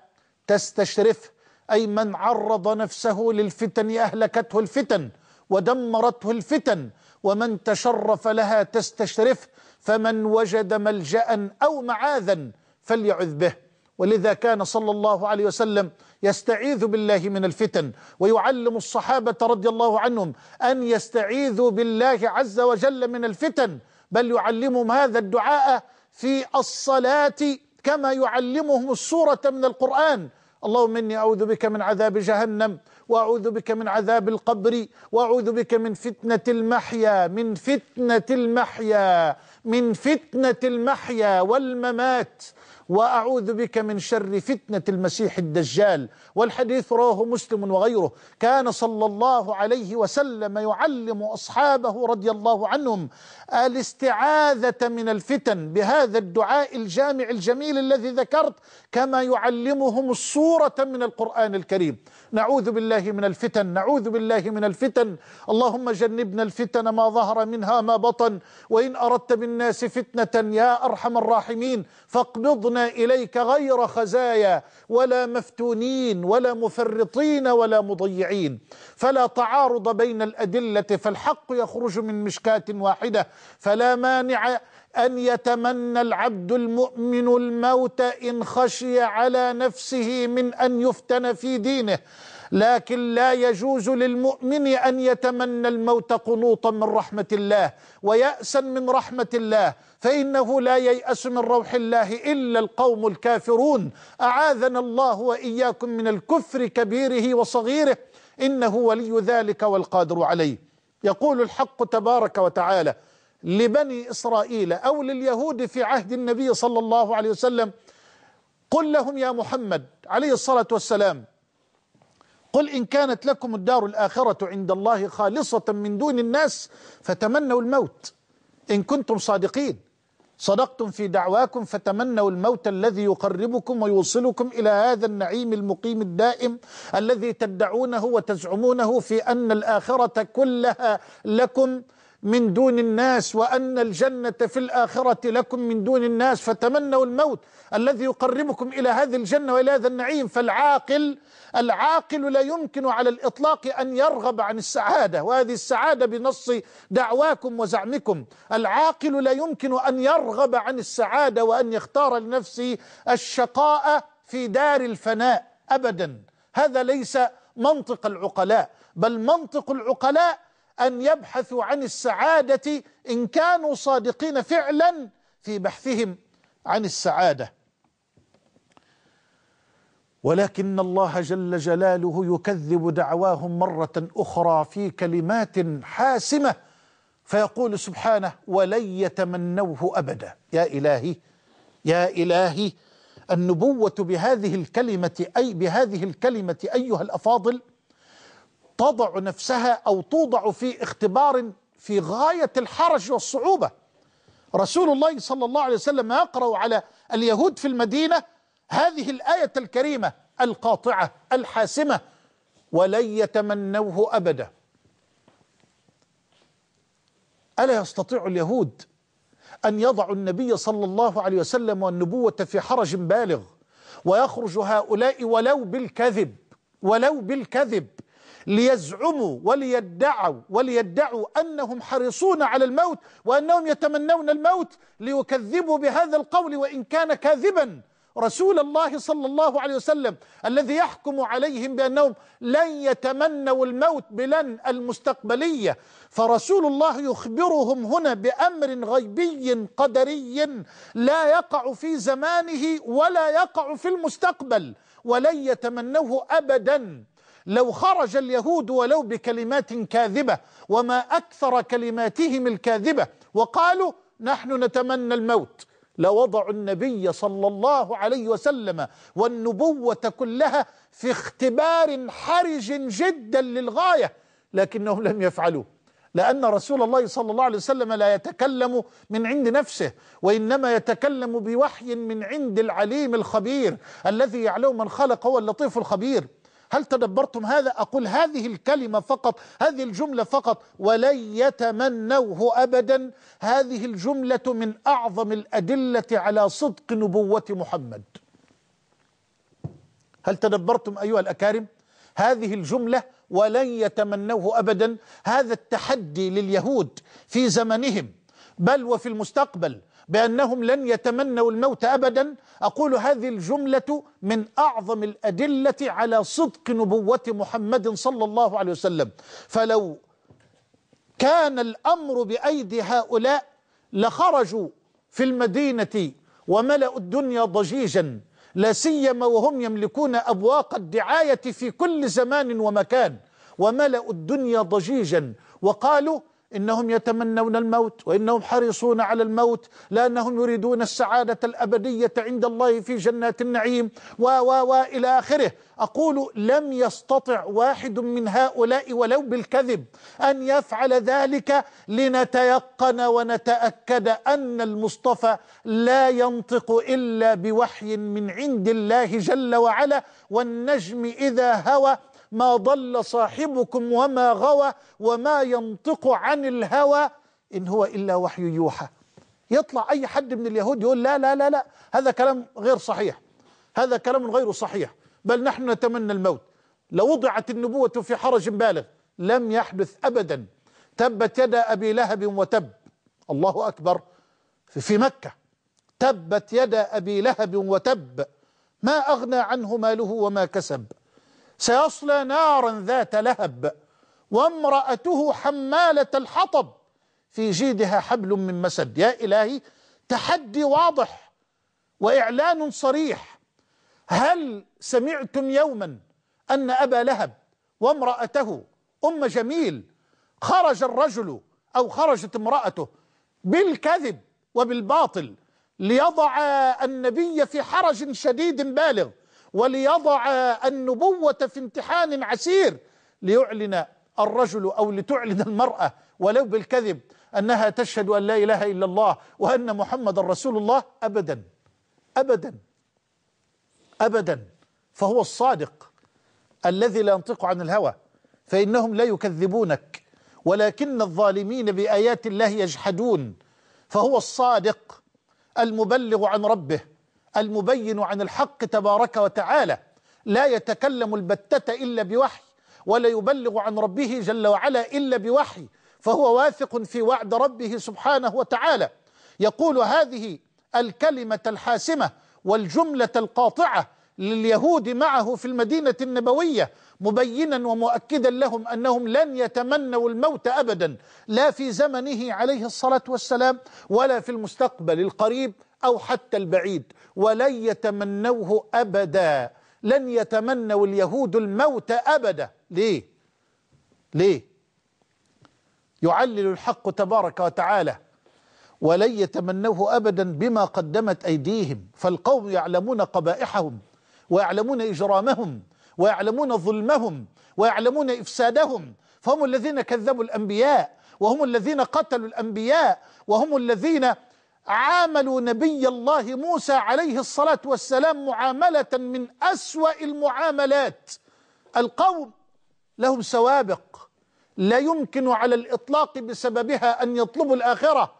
تستشرفه أي من عرض نفسه للفتن أهلكته الفتن ودمرته الفتن ومن تشرف لها تستشرفه فمن وجد ملجأ أو معاذا فليعذ به ولذا كان صلى الله عليه وسلم يستعيذ بالله من الفتن ويعلم الصحابة رضي الله عنهم أن يستعيذوا بالله عز وجل من الفتن بل يعلمهم هذا الدعاء في الصلاة كما يعلمهم السورة من القرآن اللهم إني أعوذ بك من عذاب جهنم وأعوذ بك من عذاب القبر وأعوذ بك من فتنة المحيا من فتنة المحيا من فتنة المحيا والممات وأعوذ بك من شر فتنة المسيح الدجال والحديث رواه مسلم وغيره كان صلى الله عليه وسلم يعلم أصحابه رضي الله عنهم الاستعاذة من الفتن بهذا الدعاء الجامع الجميل الذي ذكرت كما يعلمهم الصورة من القرآن الكريم نعوذ بالله من الفتن نعوذ بالله من الفتن اللهم جنبنا الفتن ما ظهر منها ما بطن وإن أردت بالناس فتنة يا أرحم الراحمين فاقبضنا إليك غير خزايا ولا مفتونين ولا مفرطين ولا مضيعين فلا تعارض بين الأدلة فالحق يخرج من مشكاة واحدة فلا مانع أن يتمنى العبد المؤمن الموت إن خشي على نفسه من أن يفتن في دينه لكن لا يجوز للمؤمن أن يتمنى الموت قنوطا من رحمة الله ويأسا من رحمة الله فإنه لا ييأس من روح الله إلا القوم الكافرون أعاذنا الله وإياكم من الكفر كبيره وصغيره إنه ولي ذلك والقادر عليه يقول الحق تبارك وتعالى لبني إسرائيل أو لليهود في عهد النبي صلى الله عليه وسلم قل لهم يا محمد عليه الصلاة والسلام قل إن كانت لكم الدار الآخرة عند الله خالصة من دون الناس فتمنوا الموت إن كنتم صادقين صدقتم في دعواكم فتمنوا الموت الذي يقربكم ويوصلكم إلى هذا النعيم المقيم الدائم الذي تدعونه وتزعمونه في أن الآخرة كلها لكم من دون الناس وأن الجنة في الآخرة لكم من دون الناس فتمنوا الموت الذي يقربكم إلى هذه الجنة وإلى هذا النعيم فالعاقل العاقل لا يمكن على الإطلاق أن يرغب عن السعادة وهذه السعادة بنص دعواكم وزعمكم العاقل لا يمكن أن يرغب عن السعادة وأن يختار لنفسه الشقاء في دار الفناء أبدا هذا ليس منطق العقلاء بل منطق العقلاء أن يبحثوا عن السعادة إن كانوا صادقين فعلا في بحثهم عن السعادة ولكن الله جل جلاله يكذب دعواهم مرة أخرى في كلمات حاسمة فيقول سبحانه ولن يتمنوه أبدا يا إلهي يا إلهي النبوة بهذه الكلمة أي بهذه الكلمة أيها الأفاضل تضع نفسها أو توضع في اختبار في غاية الحرج والصعوبة رسول الله صلى الله عليه وسلم يقرأ على اليهود في المدينة هذه الآية الكريمة القاطعة الحاسمة ولن يتمنوه أبدا ألا يستطيع اليهود أن يضعوا النبي صلى الله عليه وسلم والنبوة في حرج بالغ ويخرج هؤلاء ولو بالكذب ولو بالكذب ليزعموا وليدعوا وليدعوا أنهم حريصون على الموت وأنهم يتمنون الموت ليكذبوا بهذا القول وإن كان كاذبا رسول الله صلى الله عليه وسلم الذي يحكم عليهم بأنهم لن يتمنوا الموت بلن المستقبلية فرسول الله يخبرهم هنا بأمر غيبي قدري لا يقع في زمانه ولا يقع في المستقبل ولن يتمنوه أبداً لو خرج اليهود ولو بكلمات كاذبة وما أكثر كلماتهم الكاذبة وقالوا نحن نتمنى الموت لوضعوا النبي صلى الله عليه وسلم والنبوة كلها في اختبار حرج جدا للغاية لكنهم لم يفعلوا لأن رسول الله صلى الله عليه وسلم لا يتكلم من عند نفسه وإنما يتكلم بوحي من عند العليم الخبير الذي يعلم من خلق هو اللطيف الخبير هل تدبرتم هذا أقول هذه الكلمة فقط هذه الجملة فقط ولن يتمنوه أبدا هذه الجملة من أعظم الأدلة على صدق نبوة محمد هل تدبرتم أيها الأكارم هذه الجملة ولن يتمنوه أبدا هذا التحدي لليهود في زمنهم بل وفي المستقبل بأنهم لن يتمنوا الموت أبدا أقول هذه الجملة من أعظم الأدلة على صدق نبوة محمد صلى الله عليه وسلم فلو كان الأمر بأيدي هؤلاء لخرجوا في المدينة وملأوا الدنيا ضجيجا لا سيما وهم يملكون أبواق الدعاية في كل زمان ومكان وملأوا الدنيا ضجيجا وقالوا إنهم يتمنون الموت وإنهم حريصون على الموت لأنهم يريدون السعادة الأبدية عند الله في جنات النعيم و و و إلى آخره أقول لم يستطع واحد من هؤلاء ولو بالكذب أن يفعل ذلك لنتيقن ونتأكد أن المصطفى لا ينطق إلا بوحي من عند الله جل وعلا والنجم إذا هوى ما ضل صاحبكم وما غوى وما ينطق عن الهوى إن هو إلا وحي يوحى يطلع أي حد من اليهود يقول لا لا لا لا هذا كلام غير صحيح هذا كلام غير صحيح بل نحن نتمنى الموت لو وضعت النبوة في حرج بالغ لم يحدث أبدا تبت يدا أبي لهب وتب الله أكبر في مكة تبت يدا أبي لهب وتب ما أغنى عنه ماله وما كسب سيصلى نارا ذات لهب وامرأته حمالة الحطب في جيدها حبل من مسد يا إلهي تحدي واضح وإعلان صريح هل سمعتم يوما أن أبا لهب وامرأته أم جميل خرج الرجل أو خرجت امرأته بالكذب وبالباطل ليضع النبي في حرج شديد بالغ وليضع النبوة في امتحان عسير ليعلن الرجل أو لتعلن المرأة ولو بالكذب أنها تشهد أن لا إله إلا الله وأن محمد رسول الله أبدا أبدا أبدا فهو الصادق الذي لا ينطق عن الهوى فإنهم لا يكذبونك ولكن الظالمين بآيات الله يجحدون فهو الصادق المبلغ عن ربه المبين عن الحق تبارك وتعالى لا يتكلم البتة إلا بوحي ولا يبلغ عن ربه جل وعلا إلا بوحي فهو واثق في وعد ربه سبحانه وتعالى يقول هذه الكلمة الحاسمة والجملة القاطعة لليهود معه في المدينة النبوية مبينا ومؤكدا لهم أنهم لن يتمنوا الموت أبدا لا في زمنه عليه الصلاة والسلام ولا في المستقبل القريب أو حتى البعيد ولن يتمنوه أبدا لن يتمنوا اليهود الموت أبدا ليه ليه يعلل الحق تبارك وتعالى ولن يتمنوه أبدا بما قدمت أيديهم فالقوم يعلمون قبائحهم ويعلمون إجرامهم ويعلمون ظلمهم ويعلمون إفسادهم فهم الذين كذبوا الأنبياء وهم الذين قتلوا الأنبياء وهم الذين عاملوا نبي الله موسى عليه الصلاة والسلام معاملة من أسوأ المعاملات القوم لهم سوابق لا يمكن على الإطلاق بسببها أن يطلبوا الآخرة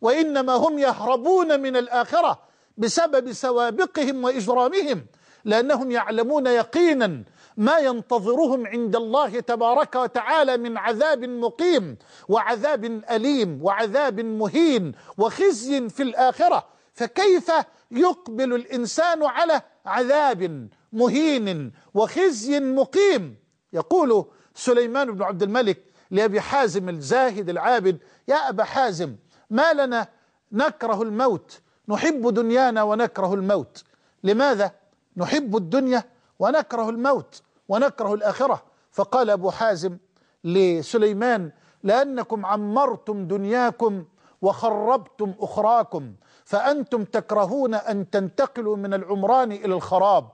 وإنما هم يهربون من الآخرة بسبب سوابقهم وإجرامهم لأنهم يعلمون يقينا ما ينتظرهم عند الله تبارك وتعالى من عذاب مقيم وعذاب أليم وعذاب مهين وخزي في الآخرة فكيف يقبل الإنسان على عذاب مهين وخزي مقيم يقول سليمان بن عبد الملك لأبي حازم الزاهد العابد يا أبا حازم ما لنا نكره الموت نحب دنيانا ونكره الموت لماذا نحب الدنيا ونكره الموت ونكره الآخرة فقال أبو حازم لسليمان لأنكم عمرتم دنياكم وخربتم أخراكم فأنتم تكرهون أن تنتقلوا من العمران إلى الخراب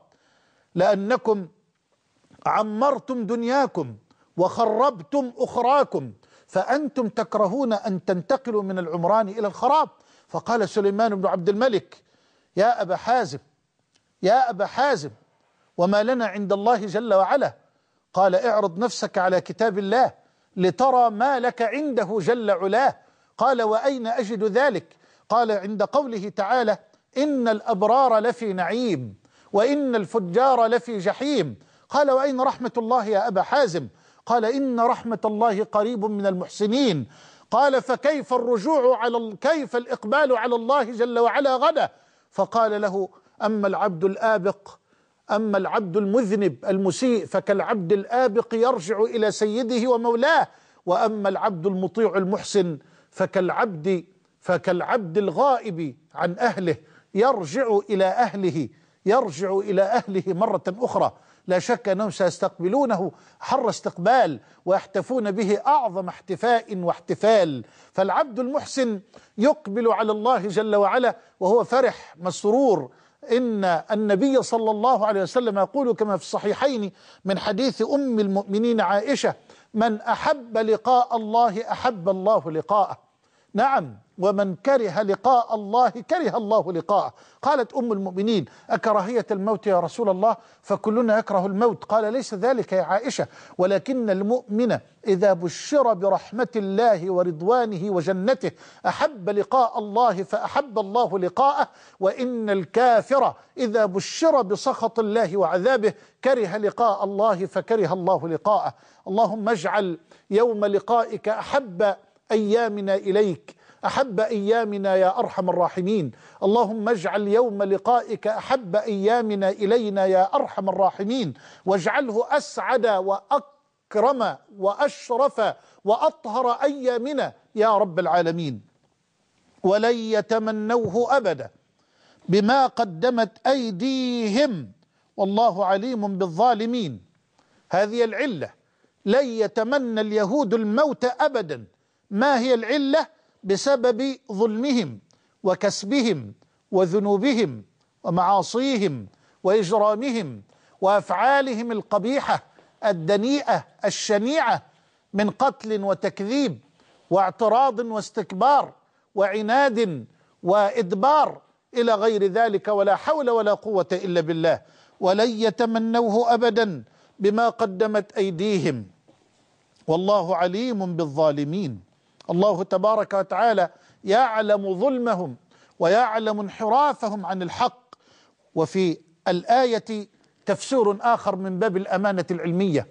لأنكم عمرتم دنياكم وخربتم أخراكم فأنتم تكرهون أن تنتقلوا من العمران إلى الخراب فقال سليمان بن عبد الملك يا أبا حازم يا أبا حازم وما لنا عند الله جل وعلا قال اعرض نفسك على كتاب الله لترى ما لك عنده جل علاه قال وأين أجد ذلك قال عند قوله تعالى إن الأبرار لفي نعيم وإن الفجار لفي جحيم قال وأين رحمة الله يا أبا حازم قال إن رحمة الله قريب من المحسنين قال فكيف الرجوع على كيف الإقبال على الله جل وعلا غدا فقال له أما العبد الآبق أما العبد المذنب المسيء فكالعبد الآبق يرجع إلى سيده ومولاه وأما العبد المطيع المحسن فكالعبد فكالعبد الغائب عن أهله يرجع إلى أهله يرجع إلى أهله مرة أخرى لا شك أنهم سيستقبلونه حر استقبال ويحتفون به أعظم احتفاء واحتفال فالعبد المحسن يقبل على الله جل وعلا وهو فرح مسرور إن النبي صلى الله عليه وسلم يقول كما في الصحيحين من حديث أم المؤمنين عائشة من أحب لقاء الله أحب الله لقاءه نعم ومن كره لقاء الله كره الله لقاءه قالت أم المؤمنين أكراهية الموت يا رسول الله فكلنا يكره الموت قال ليس ذلك يا عائشة ولكن المؤمن إذا بشر برحمة الله ورضوانه وجنته أحب لقاء الله فأحب الله لقاءه وإن الكافر إذا بشر بسخط الله وعذابه كره لقاء الله فكره الله لقاءه اللهم اجعل يوم لقائك أحب أيامنا إليك أحب أيامنا يا أرحم الراحمين اللهم اجعل يوم لقائك أحب أيامنا إلينا يا أرحم الراحمين واجعله أسعد وأكرم وأشرف وأطهر أيامنا يا رب العالمين ولن يتمنوه أبدا بما قدمت أيديهم والله عليم بالظالمين هذه العلة لن يتمنى اليهود الموت أبداً ما هي العلة بسبب ظلمهم وكسبهم وذنوبهم ومعاصيهم وإجرامهم وأفعالهم القبيحة الدنيئة الشنيعة من قتل وتكذيب واعتراض واستكبار وعناد وإدبار إلى غير ذلك ولا حول ولا قوة إلا بالله ولن يتمنوه أبدا بما قدمت أيديهم والله عليم بالظالمين الله تبارك وتعالى يعلم ظلمهم ويعلم انحرافهم عن الحق وفي الآية تفسير آخر من باب الأمانة العلمية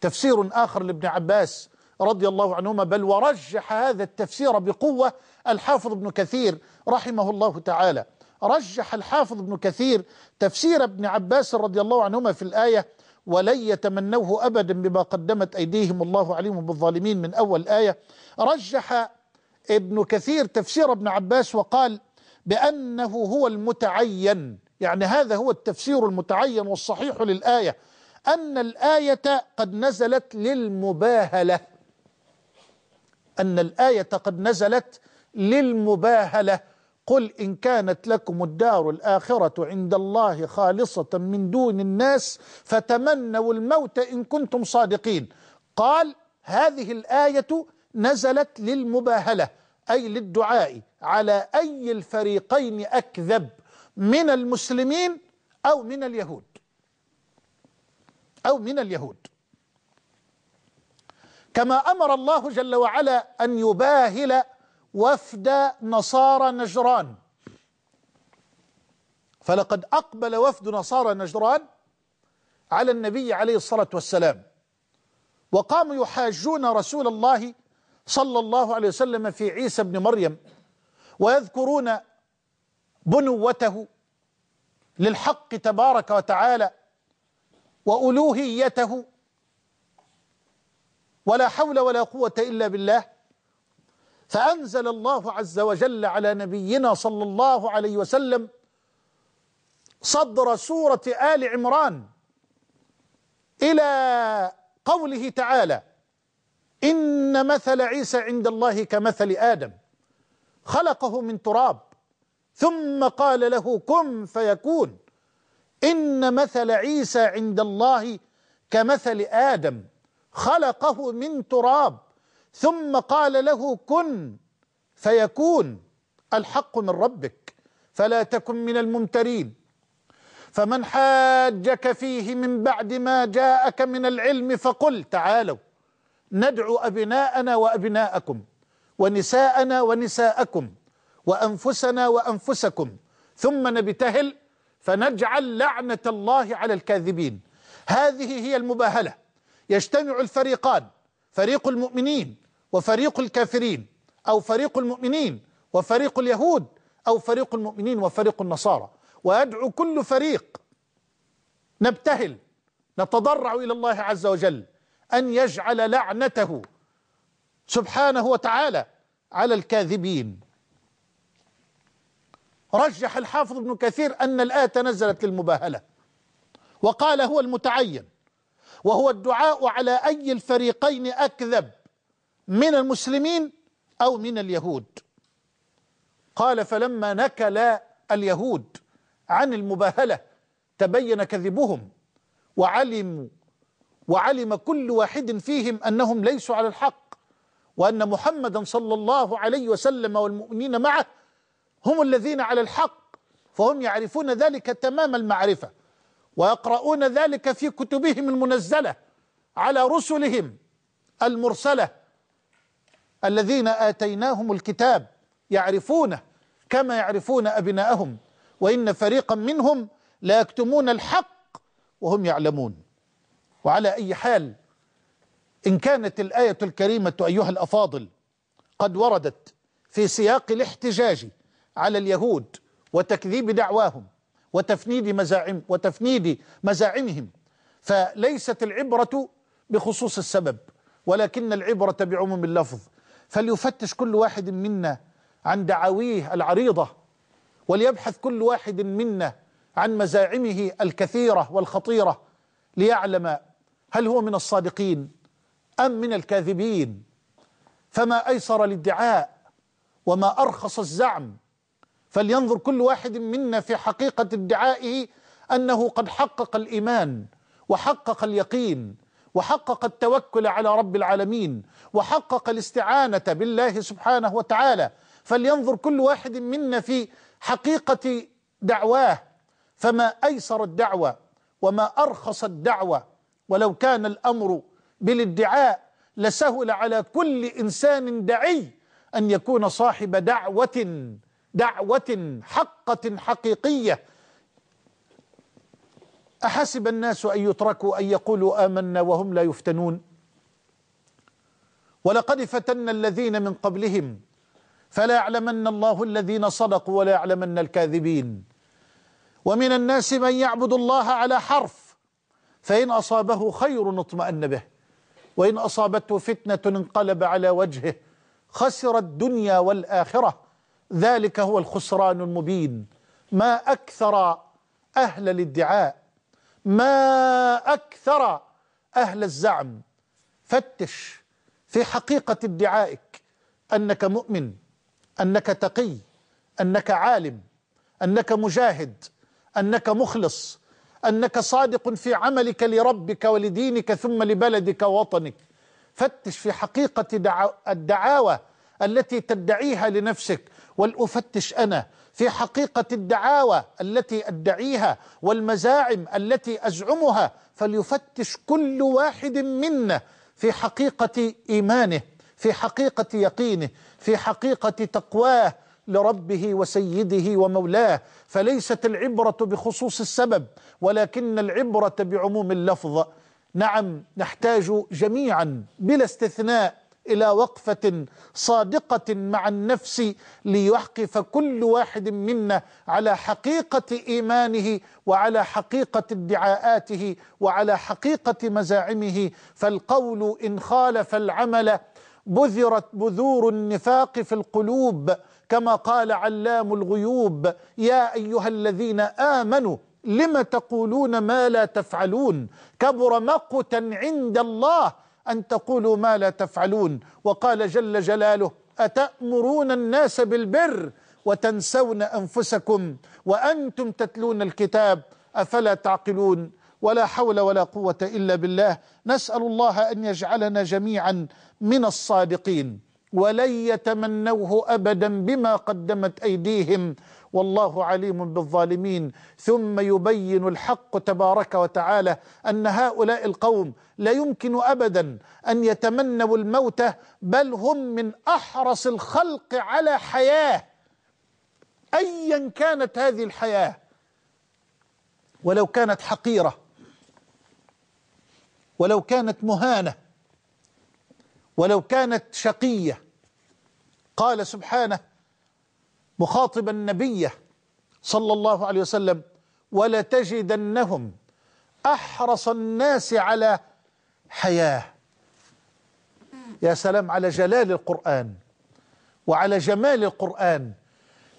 تفسير آخر لابن عباس رضي الله عنهما بل ورجح هذا التفسير بقوة الحافظ ابن كثير رحمه الله تعالى رجح الحافظ ابن كثير تفسير ابن عباس رضي الله عنهما في الآية ولن يتمنوه أبدا بما قدمت أيديهم الله عليهم بالظالمين من أول آية رجح ابن كثير تفسير ابن عباس وقال بأنه هو المتعين يعني هذا هو التفسير المتعين والصحيح للآية أن الآية قد نزلت للمباهلة أن الآية قد نزلت للمباهلة قل إن كانت لكم الدار الآخرة عند الله خالصة من دون الناس فتمنوا الموت إن كنتم صادقين قال هذه الآية نزلت للمباهلة أي للدعاء على أي الفريقين أكذب من المسلمين أو من اليهود أو من اليهود كما أمر الله جل وعلا أن يباهل وفد نصارى نجران فلقد أقبل وفد نصارى نجران على النبي عليه الصلاة والسلام وقاموا يحاجون رسول الله صلى الله عليه وسلم في عيسى بن مريم ويذكرون بنوته للحق تبارك وتعالى وألوهيته ولا حول ولا قوة إلا بالله فأنزل الله عز وجل على نبينا صلى الله عليه وسلم صدر سورة آل عمران إلى قوله تعالى إن مثل عيسى عند الله كمثل آدم خلقه من تراب ثم قال له كن فيكون إن مثل عيسى عند الله كمثل آدم خلقه من تراب ثم قال له كن فيكون الحق من ربك فلا تكن من الممترين فمن حاجك فيه من بعد ما جاءك من العلم فقل تعالوا ندعو ابناءنا وابناءكم ونساءنا ونساءكم وانفسنا وانفسكم ثم نبتهل فنجعل لعنه الله على الكاذبين هذه هي المباهله يجتمع الفريقان فريق المؤمنين وفريق الكافرين أو فريق المؤمنين وفريق اليهود أو فريق المؤمنين وفريق النصارى ويدعو كل فريق نبتهل نتضرع إلى الله عز وجل أن يجعل لعنته سبحانه وتعالى على الكاذبين رجح الحافظ ابن كثير أن الآية نزلت للمباهلة وقال هو المتعين وهو الدعاء على أي الفريقين أكذب من المسلمين أو من اليهود قال فلما نكل اليهود عن المباهلة تبين كذبهم وعلموا وعلم كل واحد فيهم أنهم ليسوا على الحق وأن محمدا صلى الله عليه وسلم والمؤمنين معه هم الذين على الحق فهم يعرفون ذلك تمام المعرفة ويقرؤون ذلك في كتبهم المنزلة على رسلهم المرسله الذين آتيناهم الكتاب يعرفونه كما يعرفون أبناءهم وإن فريقا منهم لا يكتمون الحق وهم يعلمون وعلى أي حال إن كانت الآية الكريمة أيها الأفاضل قد وردت في سياق الاحتجاج على اليهود وتكذيب دعواهم وتفنيد مزاعم وتفنيد مزاعمهم فليست العبرة بخصوص السبب ولكن العبرة بعموم اللفظ فليفتش كل واحد منا عن دعاويه العريضة وليبحث كل واحد منا عن مزاعمه الكثيرة والخطيرة ليعلم هل هو من الصادقين أم من الكاذبين فما أيسر الادعاء وما أرخص الزعم فلينظر كل واحد منا في حقيقة ادعائه أنه قد حقق الإيمان وحقق اليقين وحقق التوكل على رب العالمين وحقق الاستعانة بالله سبحانه وتعالى فلينظر كل واحد منا في حقيقة دعواه فما أيسر الدعوة وما أرخص الدعوة ولو كان الأمر بالادعاء لسهل على كل إنسان دعي أن يكون صاحب دعوة دعوة حقة حقيقية أحسب الناس أن يتركوا أن يقولوا آمنا وهم لا يفتنون ولقد فتنا الذين من قبلهم فلا يعلمن الله الذين صدقوا ولا يعلمن الكاذبين ومن الناس من يعبد الله على حرف فإن أصابه خير اطمأن به وإن أصابته فتنة انقلب على وجهه خسر الدنيا والآخرة ذلك هو الخسران المبين ما أكثر أهل الادعاء ما أكثر أهل الزعم فتش في حقيقة ادعائك أنك مؤمن أنك تقي أنك عالم أنك مجاهد أنك مخلص أنك صادق في عملك لربك ولدينك ثم لبلدك ووطنك فتش في حقيقة الدعاوى التي تدعيها لنفسك والأفتش أنا في حقيقه الدعاوى التي ادعيها والمزاعم التي ازعمها فليفتش كل واحد منا في حقيقه ايمانه في حقيقه يقينه في حقيقه تقواه لربه وسيده ومولاه فليست العبره بخصوص السبب ولكن العبره بعموم اللفظ نعم نحتاج جميعا بلا استثناء الى وقفه صادقه مع النفس ليحقف كل واحد منا على حقيقه ايمانه وعلى حقيقه ادعاءاته وعلى حقيقه مزاعمه فالقول ان خالف العمل بذرت بذور النفاق في القلوب كما قال علام الغيوب يا ايها الذين امنوا لم تقولون ما لا تفعلون كبر مقتا عند الله أن تقولوا ما لا تفعلون وقال جل جلاله أتأمرون الناس بالبر وتنسون أنفسكم وأنتم تتلون الكتاب أفلا تعقلون ولا حول ولا قوة إلا بالله نسأل الله أن يجعلنا جميعا من الصادقين ولن يتمنوه أبدا بما قدمت أيديهم والله عليم بالظالمين ثم يبين الحق تبارك وتعالى ان هؤلاء القوم لا يمكن ابدا ان يتمنوا الموت بل هم من احرص الخلق على حياه ايا كانت هذه الحياه ولو كانت حقيره ولو كانت مهانه ولو كانت شقيه قال سبحانه مخاطبا النبي صلى الله عليه وسلم ولتجدنهم احرص الناس على حياه يا سلام على جلال القران وعلى جمال القران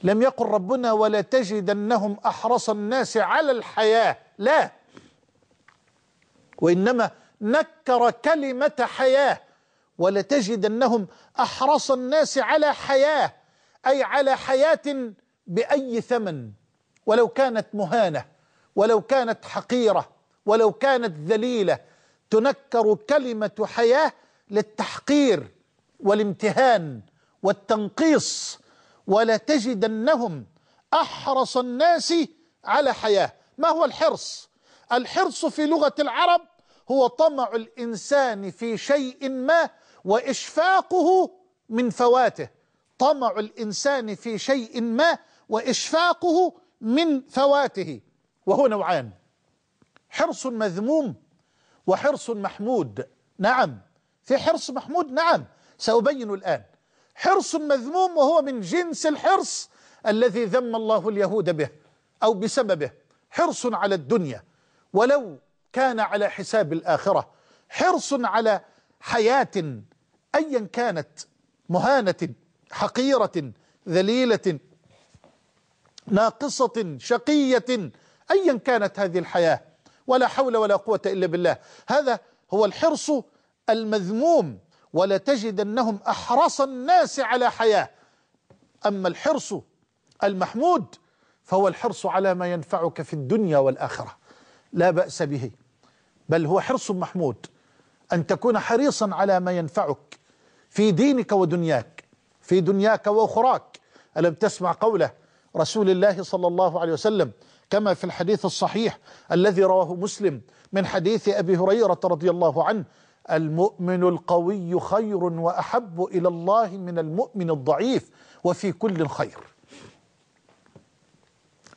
لم يقل ربنا ولتجدنهم احرص الناس على الحياه لا وانما نكر كلمه حياه ولتجدنهم احرص الناس على حياه أي على حياة بأي ثمن ولو كانت مهانة ولو كانت حقيرة ولو كانت ذليلة تنكر كلمة حياة للتحقير والامتهان والتنقيص ولا تجدنهم أحرص الناس على حياة ما هو الحرص؟ الحرص في لغة العرب هو طمع الإنسان في شيء ما وإشفاقه من فواته طمع الإنسان في شيء ما وإشفاقه من فواته وهو نوعان حرص مذموم وحرص محمود نعم في حرص محمود نعم سأبين الآن حرص مذموم وهو من جنس الحرص الذي ذم الله اليهود به أو بسببه حرص على الدنيا ولو كان على حساب الآخرة حرص على حياة أيا كانت مهانة حقيرة ذليلة ناقصة شقية أيا كانت هذه الحياة ولا حول ولا قوة إلا بالله هذا هو الحرص المذموم أنهم أحرص الناس على حياة أما الحرص المحمود فهو الحرص على ما ينفعك في الدنيا والآخرة لا بأس به بل هو حرص محمود أن تكون حريصا على ما ينفعك في دينك ودنياك في دنياك واخراك الم تسمع قوله رسول الله صلى الله عليه وسلم كما في الحديث الصحيح الذي رواه مسلم من حديث ابي هريره رضي الله عنه المؤمن القوي خير واحب الى الله من المؤمن الضعيف وفي كل خير.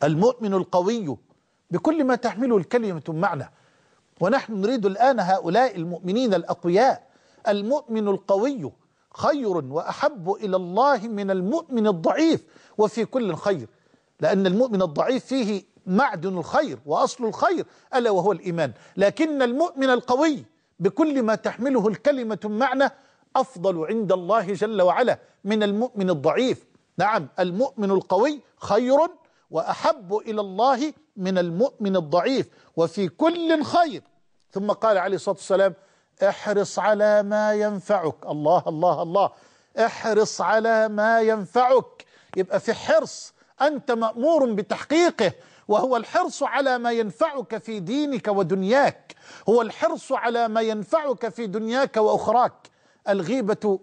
المؤمن القوي بكل ما تحمله الكلمه معنى ونحن نريد الان هؤلاء المؤمنين الاقوياء المؤمن القوي خير وأحب إلى الله من المؤمن الضعيف وفي كل خير لأن المؤمن الضعيف فيه معدن الخير وأصل الخير ألا وهو الإيمان لكن المؤمن القوي بكل ما تحمله الكلمة معنى أفضل عند الله جل وعلا من المؤمن الضعيف نعم المؤمن القوي خير وأحب إلى الله من المؤمن الضعيف وفي كل خير ثم قال عليه الصلاة والسلام احرص على ما ينفعك الله الله الله احرص على ما ينفعك يبقى في حرص انت مامور بتحقيقه وهو الحرص على ما ينفعك في دينك ودنياك هو الحرص على ما ينفعك في دنياك واخراك الغيبه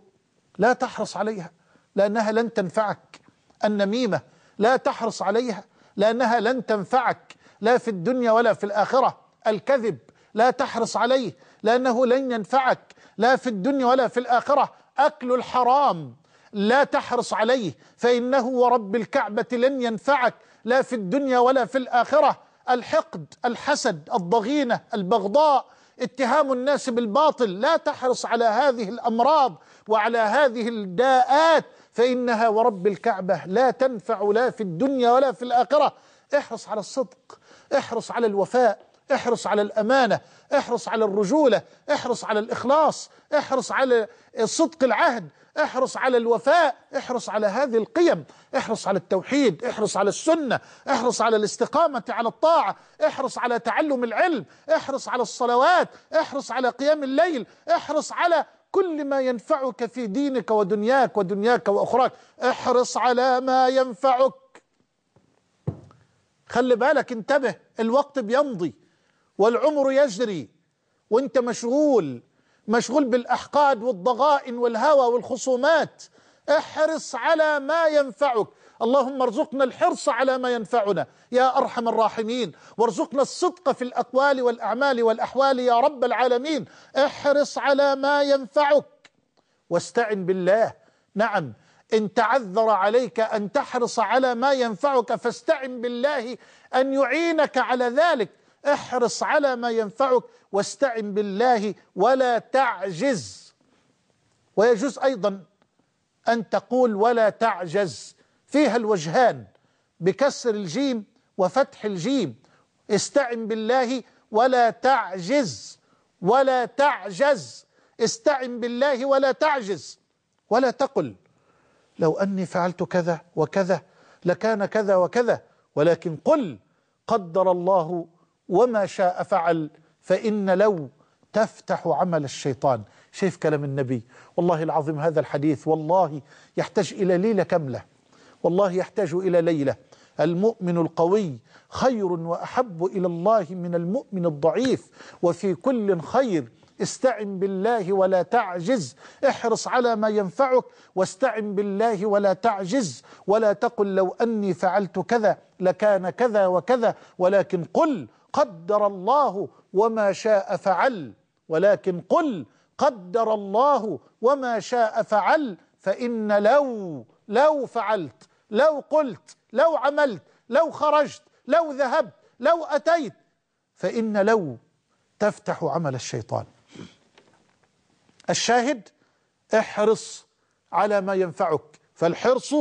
لا تحرص عليها لانها لن تنفعك النميمه لا تحرص عليها لانها لن تنفعك لا في الدنيا ولا في الاخره الكذب لا تحرص عليه لأنه لن ينفعك لا في الدنيا ولا في الآخرة أكل الحرام لا تحرص عليه فإنه ورب الكعبة لن ينفعك لا في الدنيا ولا في الآخرة الحقد الحسد الضغينة البغضاء اتهام الناس بالباطل لا تحرص على هذه الأمراض وعلى هذه الداءات فإنها ورب الكعبة لا تنفع لا في الدنيا ولا في الآخرة احرص على الصدق احرص على الوفاء احرص على الأمانة احرص على الرجولة احرص على الإخلاص احرص على صدق العهد احرص على الوفاء احرص على هذه القيم احرص على التوحيد احرص على السنة احرص على الاستقامة على الطاعة احرص على تعلم العلم احرص على الصلوات احرص على قيام الليل احرص على كل ما ينفعك في دينك ودنياك ودنياك وأخراك احرص على ما ينفعك خلي بالك انتبه الوقت بيمضي والعمر يجري وانت مشغول مشغول بالاحقاد والضغائن والهوى والخصومات احرص على ما ينفعك اللهم ارزقنا الحرص على ما ينفعنا يا ارحم الراحمين وارزقنا الصدق في الاقوال والاعمال والاحوال يا رب العالمين احرص على ما ينفعك واستعن بالله نعم ان تعذر عليك ان تحرص على ما ينفعك فاستعن بالله ان يعينك على ذلك احرص على ما ينفعك واستعن بالله ولا تعجز ويجوز أيضا أن تقول ولا تعجز فيها الوجهان بكسر الجيم وفتح الجيم استعن بالله ولا تعجز ولا تعجز استعن بالله ولا تعجز ولا تقل لو أني فعلت كذا وكذا لكان كذا وكذا ولكن قل قدر الله وما شاء فعل فإن لو تفتح عمل الشيطان شايف كلام النبي والله العظيم هذا الحديث والله يحتاج إلى ليلة كاملة والله يحتاج إلى ليلة المؤمن القوي خير وأحب إلى الله من المؤمن الضعيف وفي كل خير استعن بالله ولا تعجز احرص على ما ينفعك واستعن بالله ولا تعجز ولا تقل لو أني فعلت كذا لكان كذا وكذا ولكن قل قدر الله وما شاء فعل ولكن قل قدر الله وما شاء فعل فإن لو لو فعلت لو قلت لو عملت لو خرجت لو ذهبت لو أتيت فإن لو تفتح عمل الشيطان الشاهد احرص على ما ينفعك فالحرص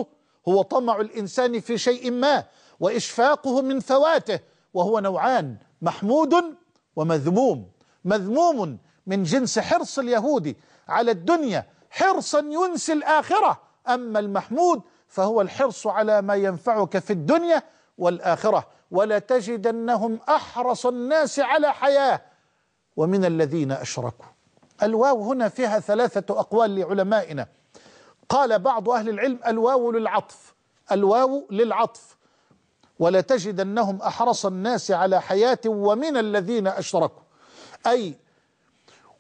هو طمع الإنسان في شيء ما وإشفاقه من فواته وهو نوعان محمود ومذموم مذموم من جنس حرص اليهود على الدنيا حرصا ينسي الآخرة أما المحمود فهو الحرص على ما ينفعك في الدنيا والآخرة ولتجدنهم أحرص الناس على حياة ومن الذين أشركوا الواو هنا فيها ثلاثة أقوال لعلمائنا قال بعض أهل العلم الواو للعطف الواو للعطف ولتجدنهم احرص الناس على حياه ومن الذين اشركوا اي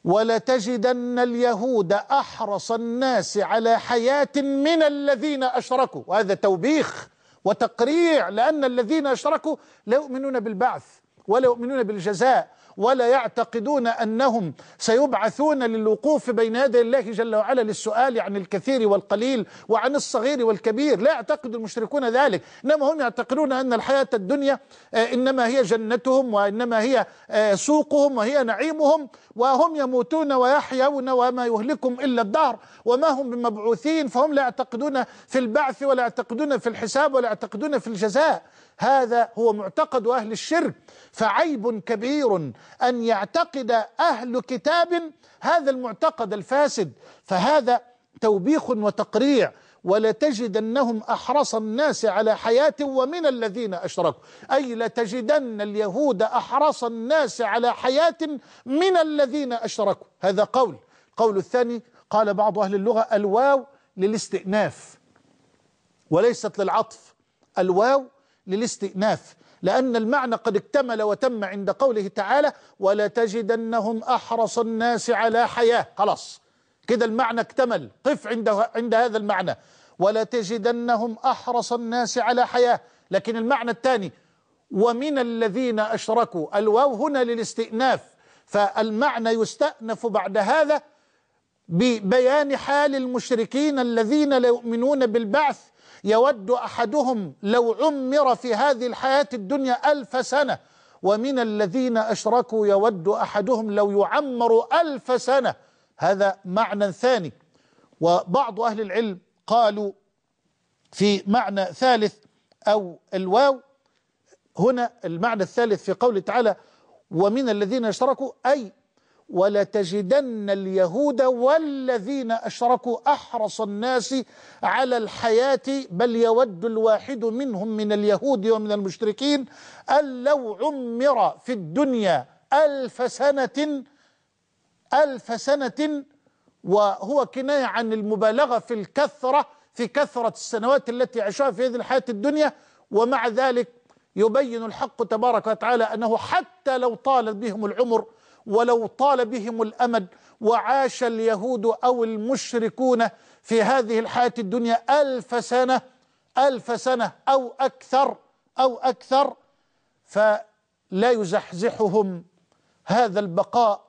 ولتجدن اليهود احرص الناس على حياه من الذين اشركوا وهذا توبيخ وتقريع لان الذين اشركوا لا يؤمنون بالبعث ولا يؤمنون بالجزاء ولا يعتقدون أنهم سيبعثون للوقوف بين يدي الله جل وعلا للسؤال عن الكثير والقليل وعن الصغير والكبير لا يعتقد المشركون ذلك إنما هم يعتقدون أن الحياة الدنيا آه، إنما هي جنتهم وإنما هي آه، سوقهم وهي نعيمهم وهم يموتون ويحيون وما يهلكهم إلا الدهر وما هم بمبعوثين فهم لا يعتقدون في البعث ولا يعتقدون في الحساب ولا يعتقدون في الجزاء هذا هو معتقد أهل الشرك فعيب كبير أن يعتقد أهل كتاب هذا المعتقد الفاسد فهذا توبيخ وتقريع ولتجدنهم احرص الناس على حياه ومن الذين اشركوا اي لتجدن اليهود احرص الناس على حياه من الذين اشركوا هذا قول القول الثاني قال بعض اهل اللغه الواو للاستئناف وليست للعطف الواو للاستئناف لأن المعنى قد اكتمل وتم عند قوله تعالى ولتجدنهم أحرص الناس على حياة خلاص كده المعنى اكتمل قف عند عند هذا المعنى ولتجدنهم أحرص الناس على حياة لكن المعنى الثاني ومن الذين أشركوا الواو هنا للاستئناف فالمعنى يستأنف بعد هذا ببيان حال المشركين الذين لا يؤمنون بالبعث يود أحدهم لو عمر في هذه الحياة الدنيا ألف سنة ومن الذين أشركوا يود أحدهم لو يعمر ألف سنة هذا معنى ثاني وبعض أهل العلم قالوا في معنى ثالث أو الواو هنا المعنى الثالث في قوله تعالى ومن الذين أشركوا أي ولتجدن اليهود والذين اشركوا احرص الناس على الحياه بل يود الواحد منهم من اليهود ومن المشركين ان لو عمر في الدنيا الف سنه الف سنه وهو كنايه عن المبالغه في الكثره في كثره السنوات التي عاشها في هذه الحياه الدنيا ومع ذلك يبين الحق تبارك وتعالى انه حتى لو طالت بهم العمر ولو طال بهم الامد وعاش اليهود او المشركون في هذه الحياه الدنيا الف سنه الف سنه او اكثر او اكثر فلا يزحزحهم هذا البقاء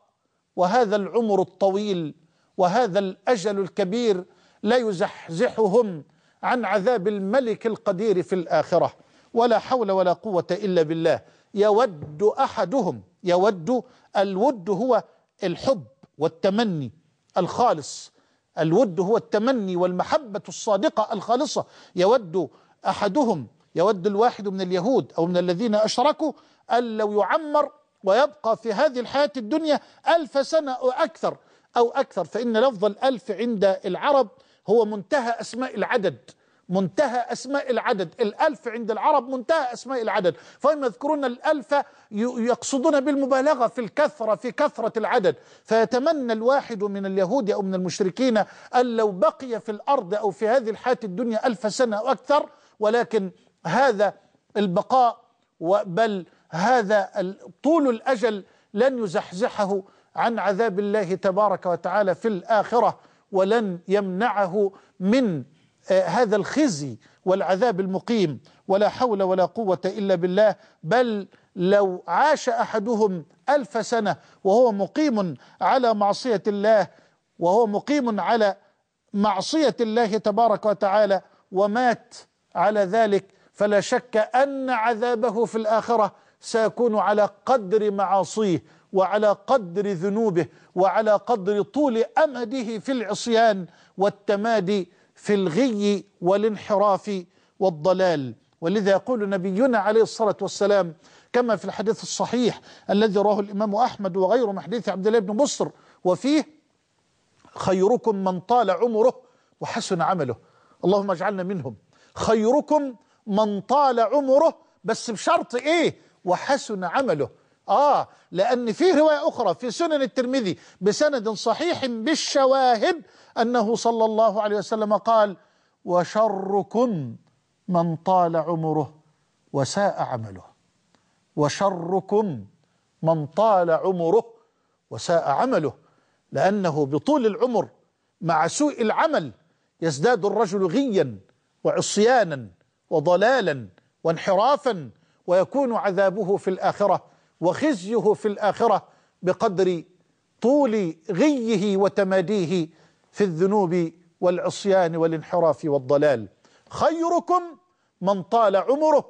وهذا العمر الطويل وهذا الاجل الكبير لا يزحزحهم عن عذاب الملك القدير في الاخره ولا حول ولا قوه الا بالله يود احدهم يود الود هو الحب والتمني الخالص الود هو التمني والمحبة الصادقة الخالصة يود أحدهم يود الواحد من اليهود أو من الذين أشركوا أن لو يعمر ويبقى في هذه الحياة الدنيا ألف سنة أو أكثر أو أكثر فإن لفظ الألف عند العرب هو منتهى أسماء العدد منتهى أسماء العدد الألف عند العرب منتهى أسماء العدد فهم يذكرون الألف يقصدون بالمبالغة في الكثرة في كثرة العدد فيتمنى الواحد من اليهود أو من المشركين أن لو بقي في الأرض أو في هذه الحياة الدنيا ألف سنة أو أكثر ولكن هذا البقاء بل هذا طول الأجل لن يزحزحه عن عذاب الله تبارك وتعالى في الآخرة ولن يمنعه من آه، هذا الخزي والعذاب المقيم ولا حول ولا قوة إلا بالله بل لو عاش أحدهم ألف سنة وهو مقيم على معصية الله وهو مقيم على معصية الله تبارك وتعالى ومات على ذلك فلا شك أن عذابه في الآخرة سيكون على قدر معاصيه وعلى قدر ذنوبه وعلى قدر طول أمده في العصيان والتمادي في الغي والانحراف والضلال ولذا يقول نبينا عليه الصلاة والسلام كما في الحديث الصحيح الذي رواه الإمام أحمد وغيره من حديث عبد الله بن مصر وفيه خيركم من طال عمره وحسن عمله اللهم اجعلنا منهم خيركم من طال عمره بس بشرط ايه وحسن عمله آه لأن في رواية أخرى في سنن الترمذي بسند صحيح بالشواهد أنه صلى الله عليه وسلم قال وشركم من طال عمره وساء عمله وشركم من طال عمره وساء عمله لأنه بطول العمر مع سوء العمل يزداد الرجل غيا وعصيانا وضلالا وانحرافا ويكون عذابه في الآخرة وخزيه في الآخرة بقدر طول غيه وتماديه في الذنوب والعصيان والانحراف والضلال خيركم من طال عمره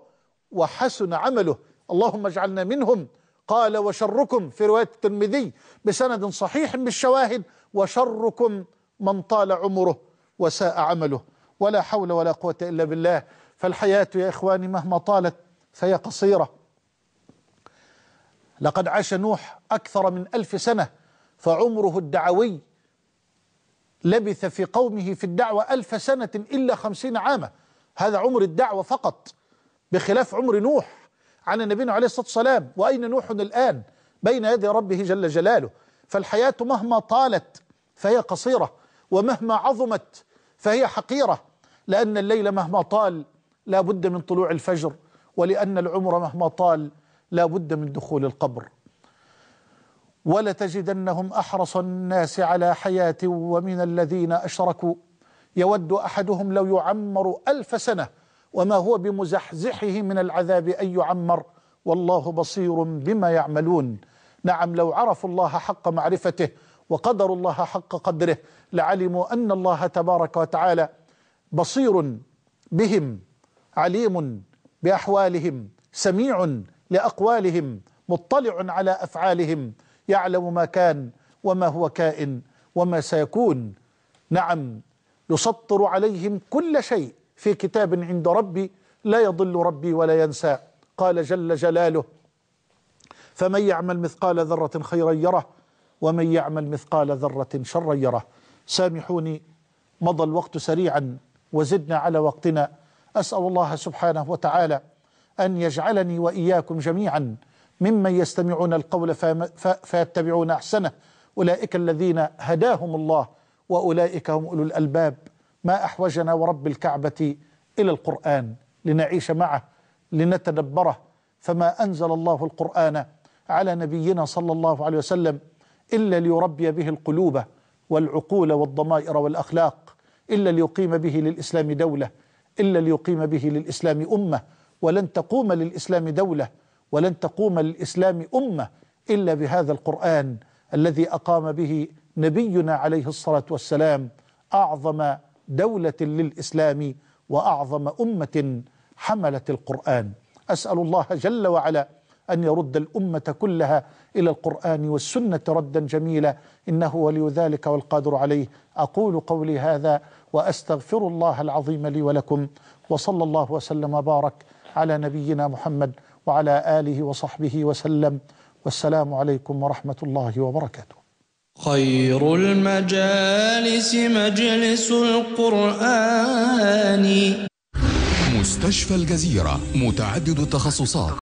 وحسن عمله اللهم اجعلنا منهم قال وشركم في رواية الترمذي بسند صحيح بالشواهد وشركم من طال عمره وساء عمله ولا حول ولا قوة إلا بالله فالحياة يا إخواني مهما طالت فهي قصيرة لقد عاش نوح أكثر من ألف سنة فعمره الدعوي لبث في قومه في الدعوة ألف سنة إلا خمسين عاما هذا عمر الدعوة فقط بخلاف عمر نوح عن النبي عليه الصلاة والسلام وأين نوح الآن بين يدي ربه جل جلاله فالحياة مهما طالت فهي قصيرة ومهما عظمت فهي حقيرة لأن الليل مهما طال لا بد من طلوع الفجر ولأن العمر مهما طال لا بد من دخول القبر ولتجدنهم احرص الناس على حياه ومن الذين اشركوا يود احدهم لو يعمر الف سنه وما هو بمزحزحه من العذاب ان يعمر والله بصير بما يعملون نعم لو عرفوا الله حق معرفته وقدروا الله حق قدره لعلموا ان الله تبارك وتعالى بصير بهم عليم باحوالهم سميع لأقوالهم مطلع على أفعالهم يعلم ما كان وما هو كائن وما سيكون نعم يسطر عليهم كل شيء في كتاب عند ربي لا يضل ربي ولا ينسى قال جل جلاله فمن يعمل مثقال ذرة خيرا يره ومن يعمل مثقال ذرة شرا يره سامحوني مضى الوقت سريعا وزدنا على وقتنا أسأل الله سبحانه وتعالى أن يجعلني وإياكم جميعا ممن يستمعون القول فيتبعون أحسنه أولئك الذين هداهم الله وأولئك هم أولو الألباب ما أحوجنا ورب الكعبة إلى القرآن لنعيش معه لنتدبره فما أنزل الله القرآن على نبينا صلى الله عليه وسلم إلا ليربي به القلوب والعقول والضمائر والأخلاق إلا ليقيم به للإسلام دولة إلا ليقيم به للإسلام أمة ولن تقوم للإسلام دولة ولن تقوم للإسلام أمة إلا بهذا القرآن الذي أقام به نبينا عليه الصلاة والسلام أعظم دولة للإسلام وأعظم أمة حملت القرآن أسأل الله جل وعلا أن يرد الأمة كلها إلى القرآن والسنة ردا جميلا إنه ولي ذلك والقادر عليه أقول قولي هذا وأستغفر الله العظيم لي ولكم وصلى الله وسلم وبارك على نبينا محمد وعلى آله وصحبه وسلم والسلام عليكم ورحمة الله وبركاته خير المجالس مجلس القرآن مستشفى الجزيرة متعدد التخصصات